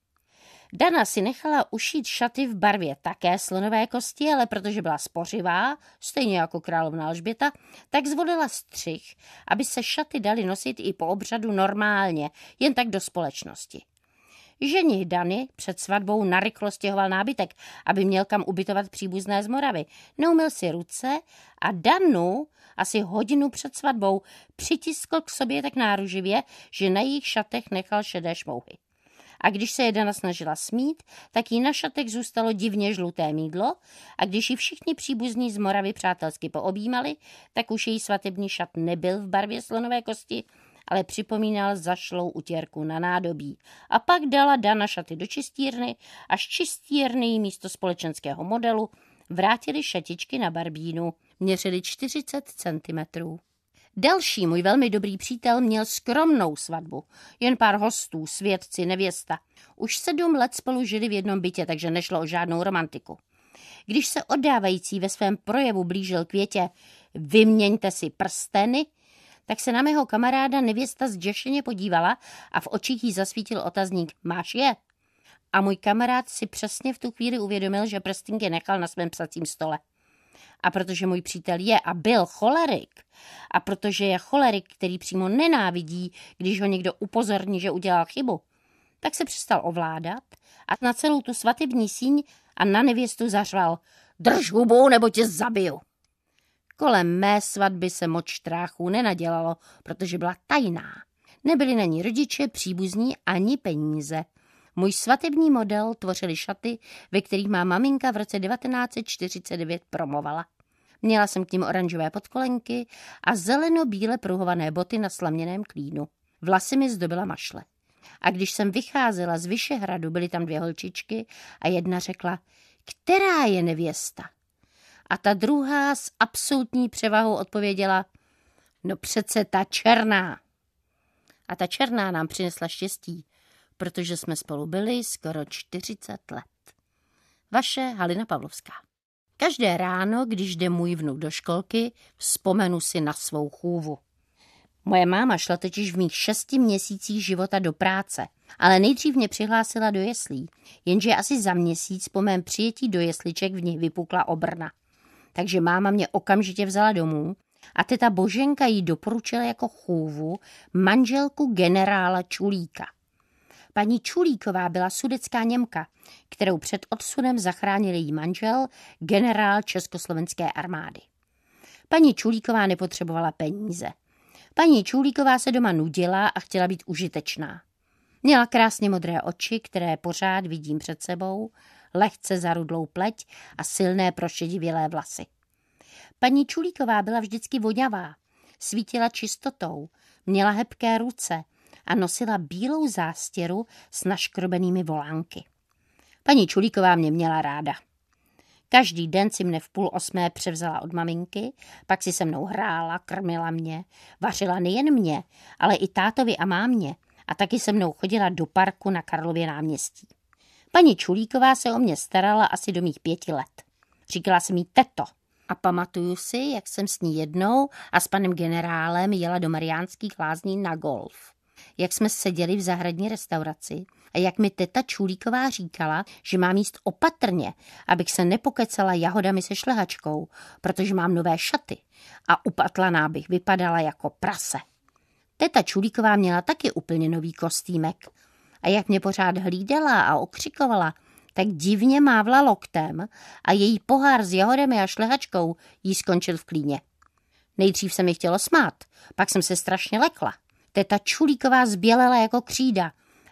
Dana si nechala ušít šaty v barvě také slonové kosti, ale protože byla spořivá, stejně jako královna Alžběta, tak zvolila střih, aby se šaty dali nosit i po obřadu normálně, jen tak do společnosti. Ženich Dany před svatbou narychlo stěhoval nábytek, aby měl kam ubytovat příbuzné z Moravy. Neumil si ruce a Danu asi hodinu před svatbou přitiskl k sobě tak náruživě, že na jejich šatech nechal šedé šmouhy a když se Jedana snažila smít, tak jí na šatek zůstalo divně žluté mídlo a když ji všichni příbuzní z Moravy přátelsky poobjímali, tak už její svatební šat nebyl v barvě slonové kosti, ale připomínal zašlou utěrku na nádobí. A pak dala Dana šaty do čistírny a z čistírny místo společenského modelu vrátili šatičky na barbínu. Měřili 40 centimetrů. Další můj velmi dobrý přítel měl skromnou svatbu. Jen pár hostů, svědci, nevěsta. Už sedm let spolu žili v jednom bytě, takže nešlo o žádnou romantiku. Když se oddávající ve svém projevu blížil k větě vyměňte si prsteny, tak se na mého kamaráda nevěsta zděšeně podívala a v očích jí zasvítil otazník Máš je? A můj kamarád si přesně v tu chvíli uvědomil, že prstinky nechal na svém psacím stole. A protože můj přítel je a byl cholerik, a protože je cholerik, který přímo nenávidí, když ho někdo upozorní, že udělal chybu, tak se přestal ovládat a na celou tu svatební síň a na nevěstu zařval Drž hubu, nebo tě zabiju. Kolem mé svatby se moč tráchů nenadělalo, protože byla tajná. Nebyli na ní rodiče, příbuzní ani peníze. Můj svatební model tvořily šaty, ve kterých má maminka v roce 1949 promovala. Měla jsem k tím oranžové podkolenky a zeleno-bíle pruhované boty na slaměném klínu. Vlasy mi zdobila mašle. A když jsem vycházela z Vyšehradu, byly tam dvě holčičky a jedna řekla, která je nevěsta? A ta druhá s absolutní převahou odpověděla, no přece ta černá. A ta černá nám přinesla štěstí, protože jsme spolu byli skoro 40 let. Vaše Halina Pavlovská. Každé ráno, když jde můj vnuk do školky, vzpomenu si na svou chůvu. Moje máma šla totiž v mých šesti měsících života do práce, ale nejdřív mě přihlásila do jeslí, jenže asi za měsíc po mém přijetí do jesliček v nich vypukla obrna. Takže máma mě okamžitě vzala domů a teta Boženka jí doporučila jako chůvu manželku generála Čulíka. Paní Čulíková byla sudecká Němka, kterou před odsunem zachránil její manžel, generál Československé armády. Paní Čulíková nepotřebovala peníze. Paní Čulíková se doma nudila a chtěla být užitečná. Měla krásně modré oči, které pořád vidím před sebou, lehce zarudlou pleť a silné prošedivělé vlasy. Paní Čulíková byla vždycky voňavá, svítila čistotou, měla hebké ruce, a nosila bílou zástěru s naškrobenými volánky. Paní Čulíková mě měla ráda. Každý den si mne v půl osmé převzala od maminky, pak si se mnou hrála, krmila mě, vařila nejen mě, ale i tátovi a mámě a taky se mnou chodila do parku na Karlově náměstí. Paní Čulíková se o mě starala asi do mých pěti let. Říkala jsem jí teto. A pamatuju si, jak jsem s ní jednou a s panem generálem jela do Mariánských lázní na golf jak jsme seděli v zahradní restauraci a jak mi teta Čulíková říkala, že mám jíst opatrně, abych se nepokecala jahodami se šlehačkou, protože mám nové šaty a upatlaná bych vypadala jako prase. Teta Čulíková měla taky úplně nový kostýmek a jak mě pořád hlídala a okřikovala, tak divně mávla loktem a její pohár s jahodami a šlehačkou jí skončil v klíně. Nejdřív se mi chtělo smát, pak jsem se strašně lekla. Teta Čulíková zbělela jako křída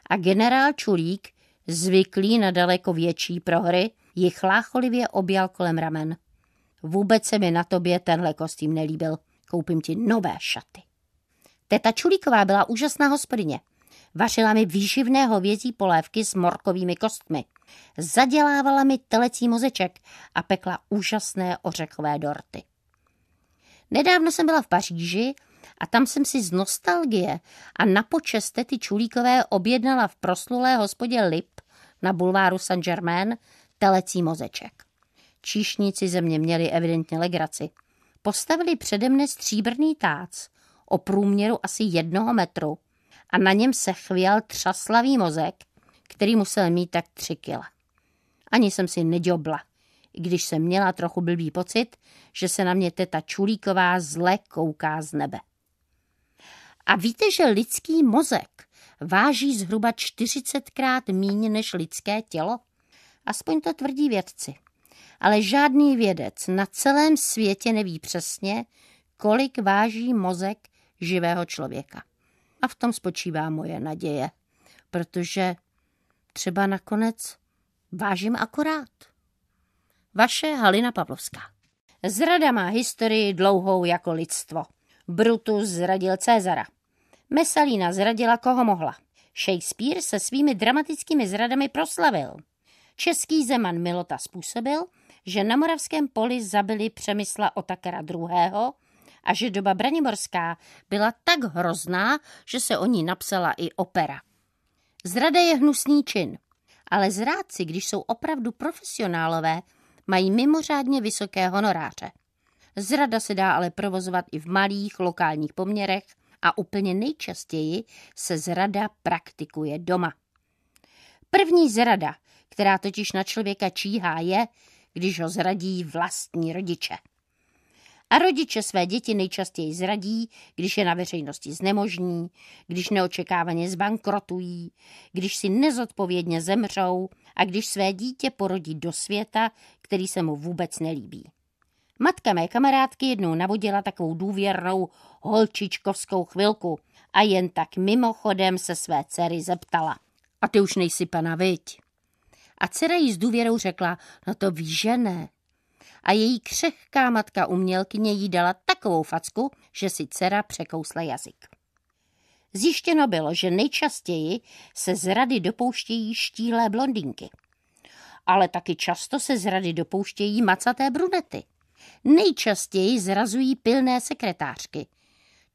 a generál Čulík, zvyklý na daleko větší prohry, ji chlácholivě objal kolem ramen. Vůbec se mi na tobě tenhle kostým nelíbil. Koupím ti nové šaty. Teta Čulíková byla úžasná hospodyně. Vařila mi výživné hovězí polévky s morkovými kostmi. Zadělávala mi telecí mozeček a pekla úžasné ořechové dorty. Nedávno jsem byla v Paříži a tam jsem si z nostalgie a na počeste ty Čulíkové objednala v proslulé hospodě Lip na bulváru Saint-Germain telecí mozeček. Číšníci ze mě měli evidentně legraci. Postavili přede mne stříbrný tác o průměru asi jednoho metru a na něm se chvěl třaslavý mozek, který musel mít tak tři kila. Ani jsem si nedobla, i když jsem měla trochu blbý pocit, že se na mě teta Čulíková zle kouká z nebe. A víte, že lidský mozek váží zhruba 40krát míň než lidské tělo? Aspoň to tvrdí vědci. Ale žádný vědec na celém světě neví přesně, kolik váží mozek živého člověka. A v tom spočívá moje naděje, protože třeba nakonec vážím akorát. Vaše Halina Pavlovská. Zrada má historii dlouhou jako lidstvo. Brutus zradil Cezara. Mesalina zradila, koho mohla. Shakespeare se svými dramatickými zradami proslavil. Český zeman Milota způsobil, že na Moravském poli zabili Přemysla Otakara II. a že doba Braniborská byla tak hrozná, že se o ní napsala i opera. Zrada je hnusný čin, ale zrádci, když jsou opravdu profesionálové, mají mimořádně vysoké honoráře. Zrada se dá ale provozovat i v malých lokálních poměrech a úplně nejčastěji se zrada praktikuje doma. První zrada, která totiž na člověka číhá, je, když ho zradí vlastní rodiče. A rodiče své děti nejčastěji zradí, když je na veřejnosti znemožní, když neočekávaně zbankrotují, když si nezodpovědně zemřou a když své dítě porodí do světa, který se mu vůbec nelíbí. Matka mé kamarádky jednou navodila takovou důvěrnou holčičkovskou chvilku a jen tak mimochodem se své dcery zeptala. A ty už nejsi pana, viď? A dcera jí s důvěrou řekla, no to víš, že ne. A její křehká matka umělkyně jí dala takovou facku, že si dcera překousla jazyk. Zjištěno bylo, že nejčastěji se rady dopouštějí štíhlé blondinky. Ale taky často se rady dopouštějí macaté brunety nejčastěji zrazují pilné sekretářky.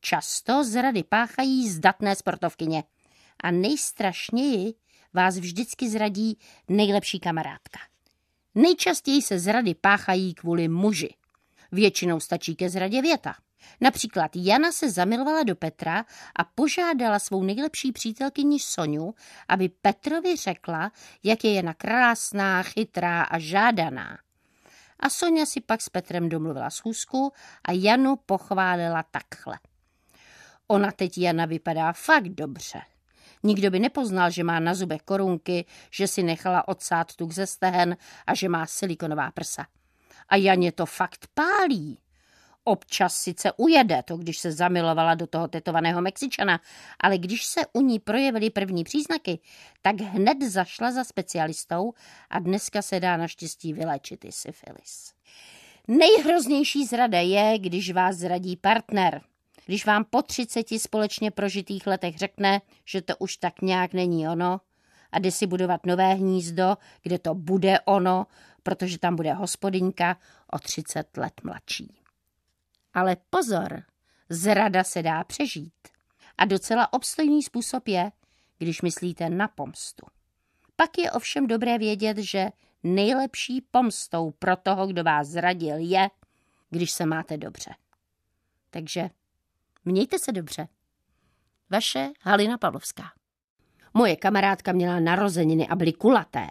Často zrady páchají zdatné sportovkyně. A nejstrašněji vás vždycky zradí nejlepší kamarádka. Nejčastěji se zrady páchají kvůli muži. Většinou stačí ke zradě věta. Například Jana se zamilovala do Petra a požádala svou nejlepší přítelkyni Soniu, aby Petrovi řekla, jak je Jana krásná, chytrá a žádaná a Sonja si pak s Petrem domluvila schůzku a Janu pochválila takhle. Ona teď Jana vypadá fakt dobře. Nikdo by nepoznal, že má na zube korunky, že si nechala odsát tuk ze stehen a že má silikonová prsa. A Janě to fakt pálí. Občas sice ujede, to když se zamilovala do toho tetovaného Mexičana, ale když se u ní projevily první příznaky, tak hned zašla za specialistou a dneska se dá naštěstí vyléčit i syfilis. Nejhroznější zrada je, když vás zradí partner. Když vám po 30 společně prožitých letech řekne, že to už tak nějak není ono a jde si budovat nové hnízdo, kde to bude ono, protože tam bude hospodinka o 30 let mladší. Ale pozor, zrada se dá přežít. A docela obstojný způsob je, když myslíte na pomstu. Pak je ovšem dobré vědět, že nejlepší pomstou pro toho, kdo vás zradil, je, když se máte dobře. Takže mějte se dobře. Vaše Halina Pavlovská. Moje kamarádka měla narozeniny a byly kulaté.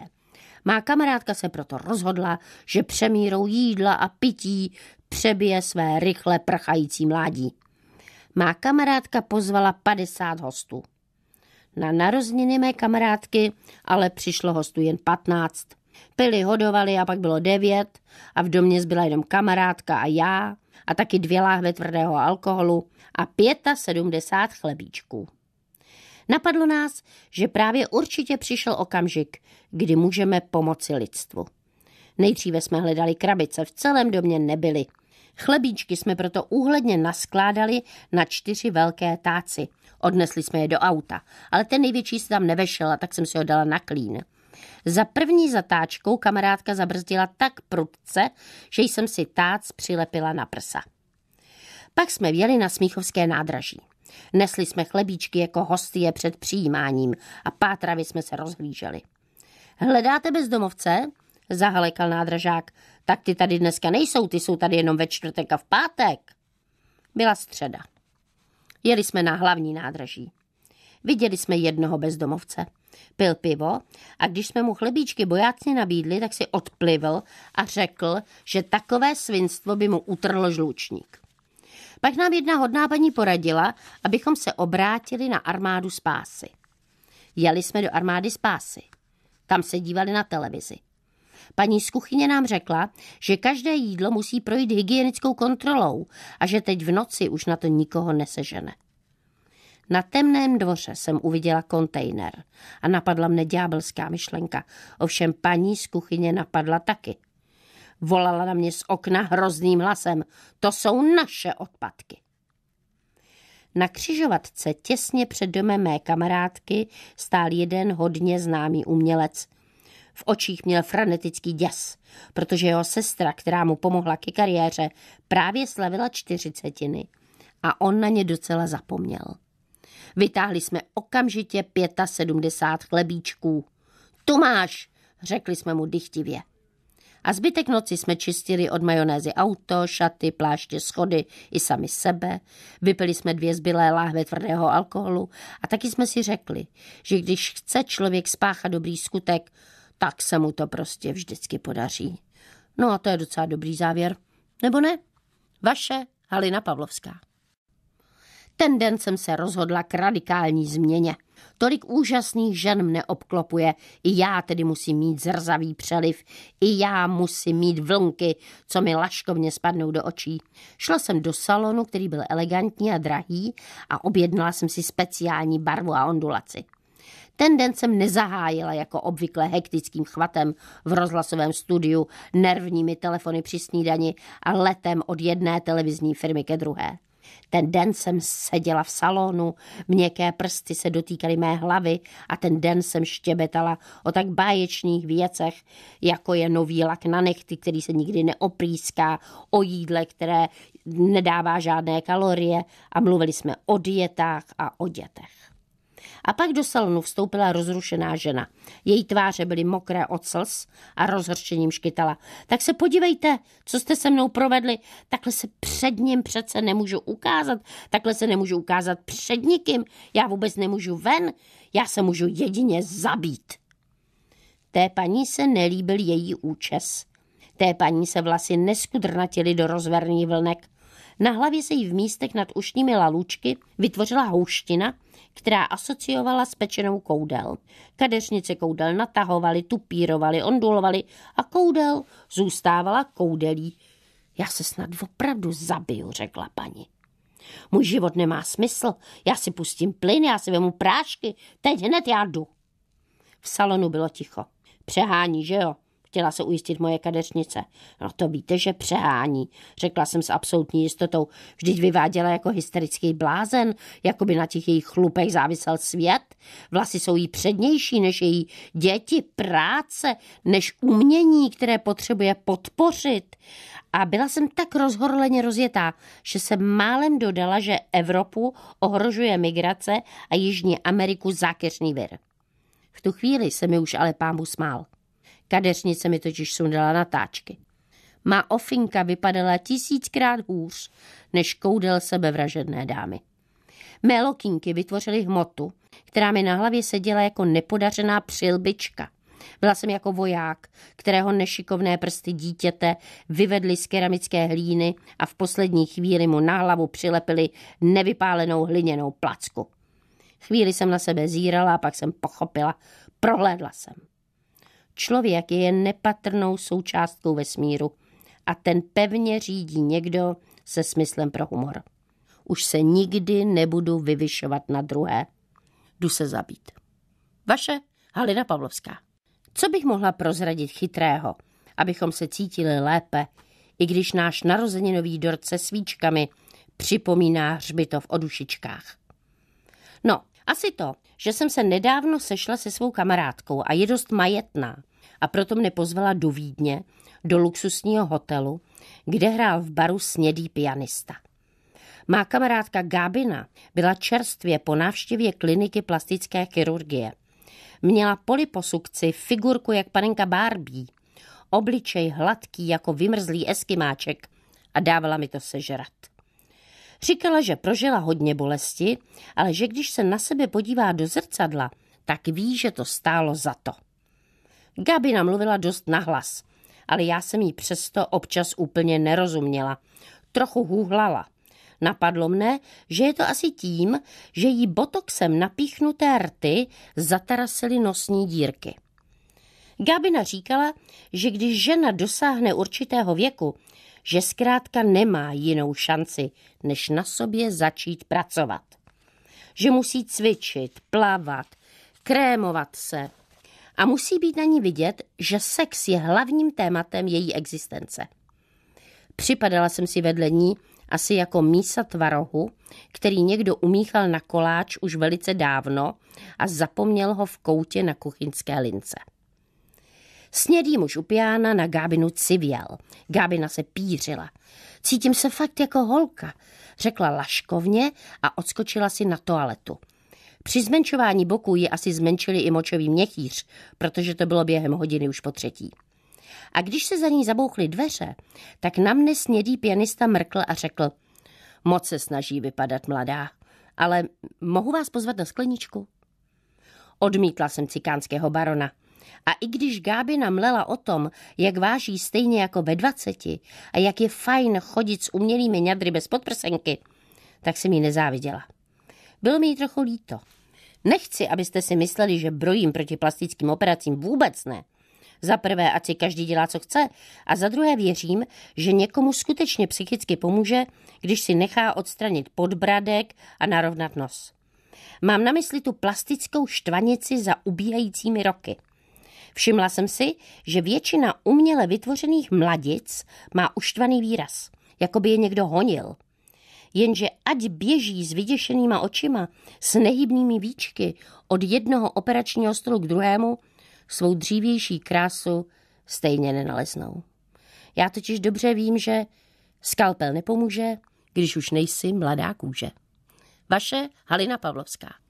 Má kamarádka se proto rozhodla, že přemírou jídla a pití přebije své rychle prchající mládí. Má kamarádka pozvala 50 hostů. Na narozeniny mé kamarádky ale přišlo hostů jen 15. Pili hodovali a pak bylo devět a v domě zbyla jenom kamarádka a já a taky dvě láhve tvrdého alkoholu a 75 chlebíčků. Napadlo nás, že právě určitě přišel okamžik, kdy můžeme pomoci lidstvu. Nejdříve jsme hledali krabice, v celém domě nebyly. Chlebíčky jsme proto úhledně naskládali na čtyři velké táci. Odnesli jsme je do auta, ale ten největší se tam nevešel a tak jsem si ho dala na klín. Za první zatáčkou kamarádka zabrzdila tak prudce, že jsem si tác přilepila na prsa. Pak jsme vjeli na Smíchovské nádraží. Nesli jsme chlebíčky jako hostie před přijímáním a pátravě jsme se rozhlíželi. Hledáte bezdomovce? Zahalekal nádražák. Tak ty tady dneska nejsou, ty jsou tady jenom ve čtvrtek a v pátek. Byla středa. Jeli jsme na hlavní nádraží. Viděli jsme jednoho bezdomovce. Pil pivo a když jsme mu chlebíčky bojácně nabídli, tak si odplivl a řekl, že takové svinstvo by mu utrlo žlučník. Pak nám jedna hodná paní poradila, abychom se obrátili na armádu spásy. Jeli jsme do armády spásy. Tam se dívali na televizi. Paní z kuchyně nám řekla, že každé jídlo musí projít hygienickou kontrolou a že teď v noci už na to nikoho nesežene. Na temném dvoře jsem uviděla kontejner a napadla mne ďábelská myšlenka. Ovšem paní z kuchyně napadla taky volala na mě z okna hrozným hlasem. To jsou naše odpadky. Na křižovatce těsně před domem mé kamarádky stál jeden hodně známý umělec. V očích měl franetický děs, protože jeho sestra, která mu pomohla ke kariéře, právě slavila čtyřicetiny a on na ně docela zapomněl. Vytáhli jsme okamžitě 75 chlebíčků. Tu máš, řekli jsme mu dychtivě a zbytek noci jsme čistili od majonézy auto, šaty, pláště, schody i sami sebe. Vypili jsme dvě zbylé láhve tvrdého alkoholu a taky jsme si řekli, že když chce člověk spáchat dobrý skutek, tak se mu to prostě vždycky podaří. No a to je docela dobrý závěr. Nebo ne? Vaše Halina Pavlovská. Ten den jsem se rozhodla k radikální změně. Tolik úžasných žen mne obklopuje, i já tedy musím mít zrzavý přeliv, i já musím mít vlnky, co mi laškovně spadnou do očí. Šla jsem do salonu, který byl elegantní a drahý a objednala jsem si speciální barvu a ondulaci. Ten den jsem nezahájila jako obvykle hektickým chvatem v rozhlasovém studiu, nervními telefony při snídani a letem od jedné televizní firmy ke druhé. Ten den jsem seděla v salonu, měkké prsty se dotýkaly mé hlavy a ten den jsem štěbetala o tak báječných věcech, jako je nový lak na nechty, který se nikdy neoprýská, o jídle, které nedává žádné kalorie a mluvili jsme o dietách a o dětech. A pak do salonu vstoupila rozrušená žena. Její tváře byly mokré od slz a rozhorčením škytala. Tak se podívejte, co jste se mnou provedli. Takhle se před ním přece nemůžu ukázat. Takhle se nemůžu ukázat před nikým. Já vůbec nemůžu ven. Já se můžu jedině zabít. Té paní se nelíbil její účes. Té paní se vlasy neskudrnatily do rozverných vlnek na hlavě se jí v místech nad ušními lalučky vytvořila houština, která asociovala s pečenou koudel. Kadeřnice koudel natahovali, tupírovali, ondulovali a koudel zůstávala koudelí. Já se snad opravdu zabiju, řekla paní. Můj život nemá smysl, já si pustím plyn, já si vemu prášky, teď hned já jdu. V salonu bylo ticho. Přehání, že jo? chtěla se ujistit moje kadeřnice. No to víte, že přehání, řekla jsem s absolutní jistotou. Vždyť vyváděla jako hysterický blázen, jako by na těch jejich chlupech závisel svět. Vlasy jsou jí přednější než její děti, práce, než umění, které potřebuje podpořit. A byla jsem tak rozhorleně rozjetá, že jsem málem dodala, že Evropu ohrožuje migrace a Jižní Ameriku zákeřný vir. V tu chvíli se mi už ale pámu smál. Kadeřnice mi totiž sundala natáčky. Má ofinka vypadala tisíckrát hůř než koudel sebevražedné dámy. Mé lokinky vytvořily hmotu, která mi na hlavě seděla jako nepodařená přilbička. Byla jsem jako voják, kterého nešikovné prsty dítěte vyvedli z keramické hlíny a v poslední chvíli mu na hlavu přilepili nevypálenou hliněnou placku. Chvíli jsem na sebe zírala a pak jsem pochopila, prohlédla jsem. Člověk je jen nepatrnou součástkou vesmíru a ten pevně řídí někdo se smyslem pro humor. Už se nikdy nebudu vyvyšovat na druhé. Jdu se zabít. Vaše Halina Pavlovská. Co bych mohla prozradit chytrého, abychom se cítili lépe, i když náš narozeninový dort se svíčkami připomíná hřbitov o dušičkách? No, asi to, že jsem se nedávno sešla se svou kamarádkou a je dost majetná a proto mě pozvala do Vídně, do luxusního hotelu, kde hrál v baru snědý pianista. Má kamarádka Gábina byla čerstvě po návštěvě kliniky plastické chirurgie. Měla poliposukci, figurku jak panenka Barbie, obličej hladký jako vymrzlý eskimáček a dávala mi to sežrat. Říkala, že prožila hodně bolesti, ale že když se na sebe podívá do zrcadla, tak ví, že to stálo za to. Gabi namluvila dost nahlas, ale já jsem jí přesto občas úplně nerozuměla. Trochu hůhlala. Napadlo mne, že je to asi tím, že jí botoxem napíchnuté rty zatarasily nosní dírky. Gabina říkala, že když žena dosáhne určitého věku, že zkrátka nemá jinou šanci, než na sobě začít pracovat. Že musí cvičit, plavat, krémovat se a musí být na ní vidět, že sex je hlavním tématem její existence. Připadala jsem si vedle ní asi jako mísa tvarohu, který někdo umíchal na koláč už velice dávno a zapomněl ho v koutě na kuchyňské lince. Snědý muž u piana na Gábinu civěl. Gábina se pířila. Cítím se fakt jako holka, řekla laškovně a odskočila si na toaletu. Při zmenšování boků ji asi zmenšili i močový měchýř, protože to bylo během hodiny už po třetí. A když se za ní zabouchly dveře, tak na mne snědý pianista mrkl a řekl Moc se snaží vypadat mladá, ale mohu vás pozvat na skleničku? Odmítla jsem cikánského barona – a i když Gábina mlela o tom, jak váží stejně jako ve dvaceti a jak je fajn chodit s umělými ňadry bez podprsenky, tak jsem mi nezáviděla. Bylo mi jí trochu líto. Nechci, abyste si mysleli, že brojím proti plastickým operacím vůbec ne. Za prvé, ať si každý dělá, co chce, a za druhé věřím, že někomu skutečně psychicky pomůže, když si nechá odstranit podbradek a narovnat nos. Mám na mysli tu plastickou štvanici za ubíhajícími roky. Všimla jsem si, že většina uměle vytvořených mladic má uštvaný výraz, jako by je někdo honil. Jenže ať běží s vyděšenýma očima, s nehybnými výčky od jednoho operačního stolu k druhému, svou dřívější krásu stejně nenaleznou. Já totiž dobře vím, že skalpel nepomůže, když už nejsi mladá kůže. Vaše Halina Pavlovská.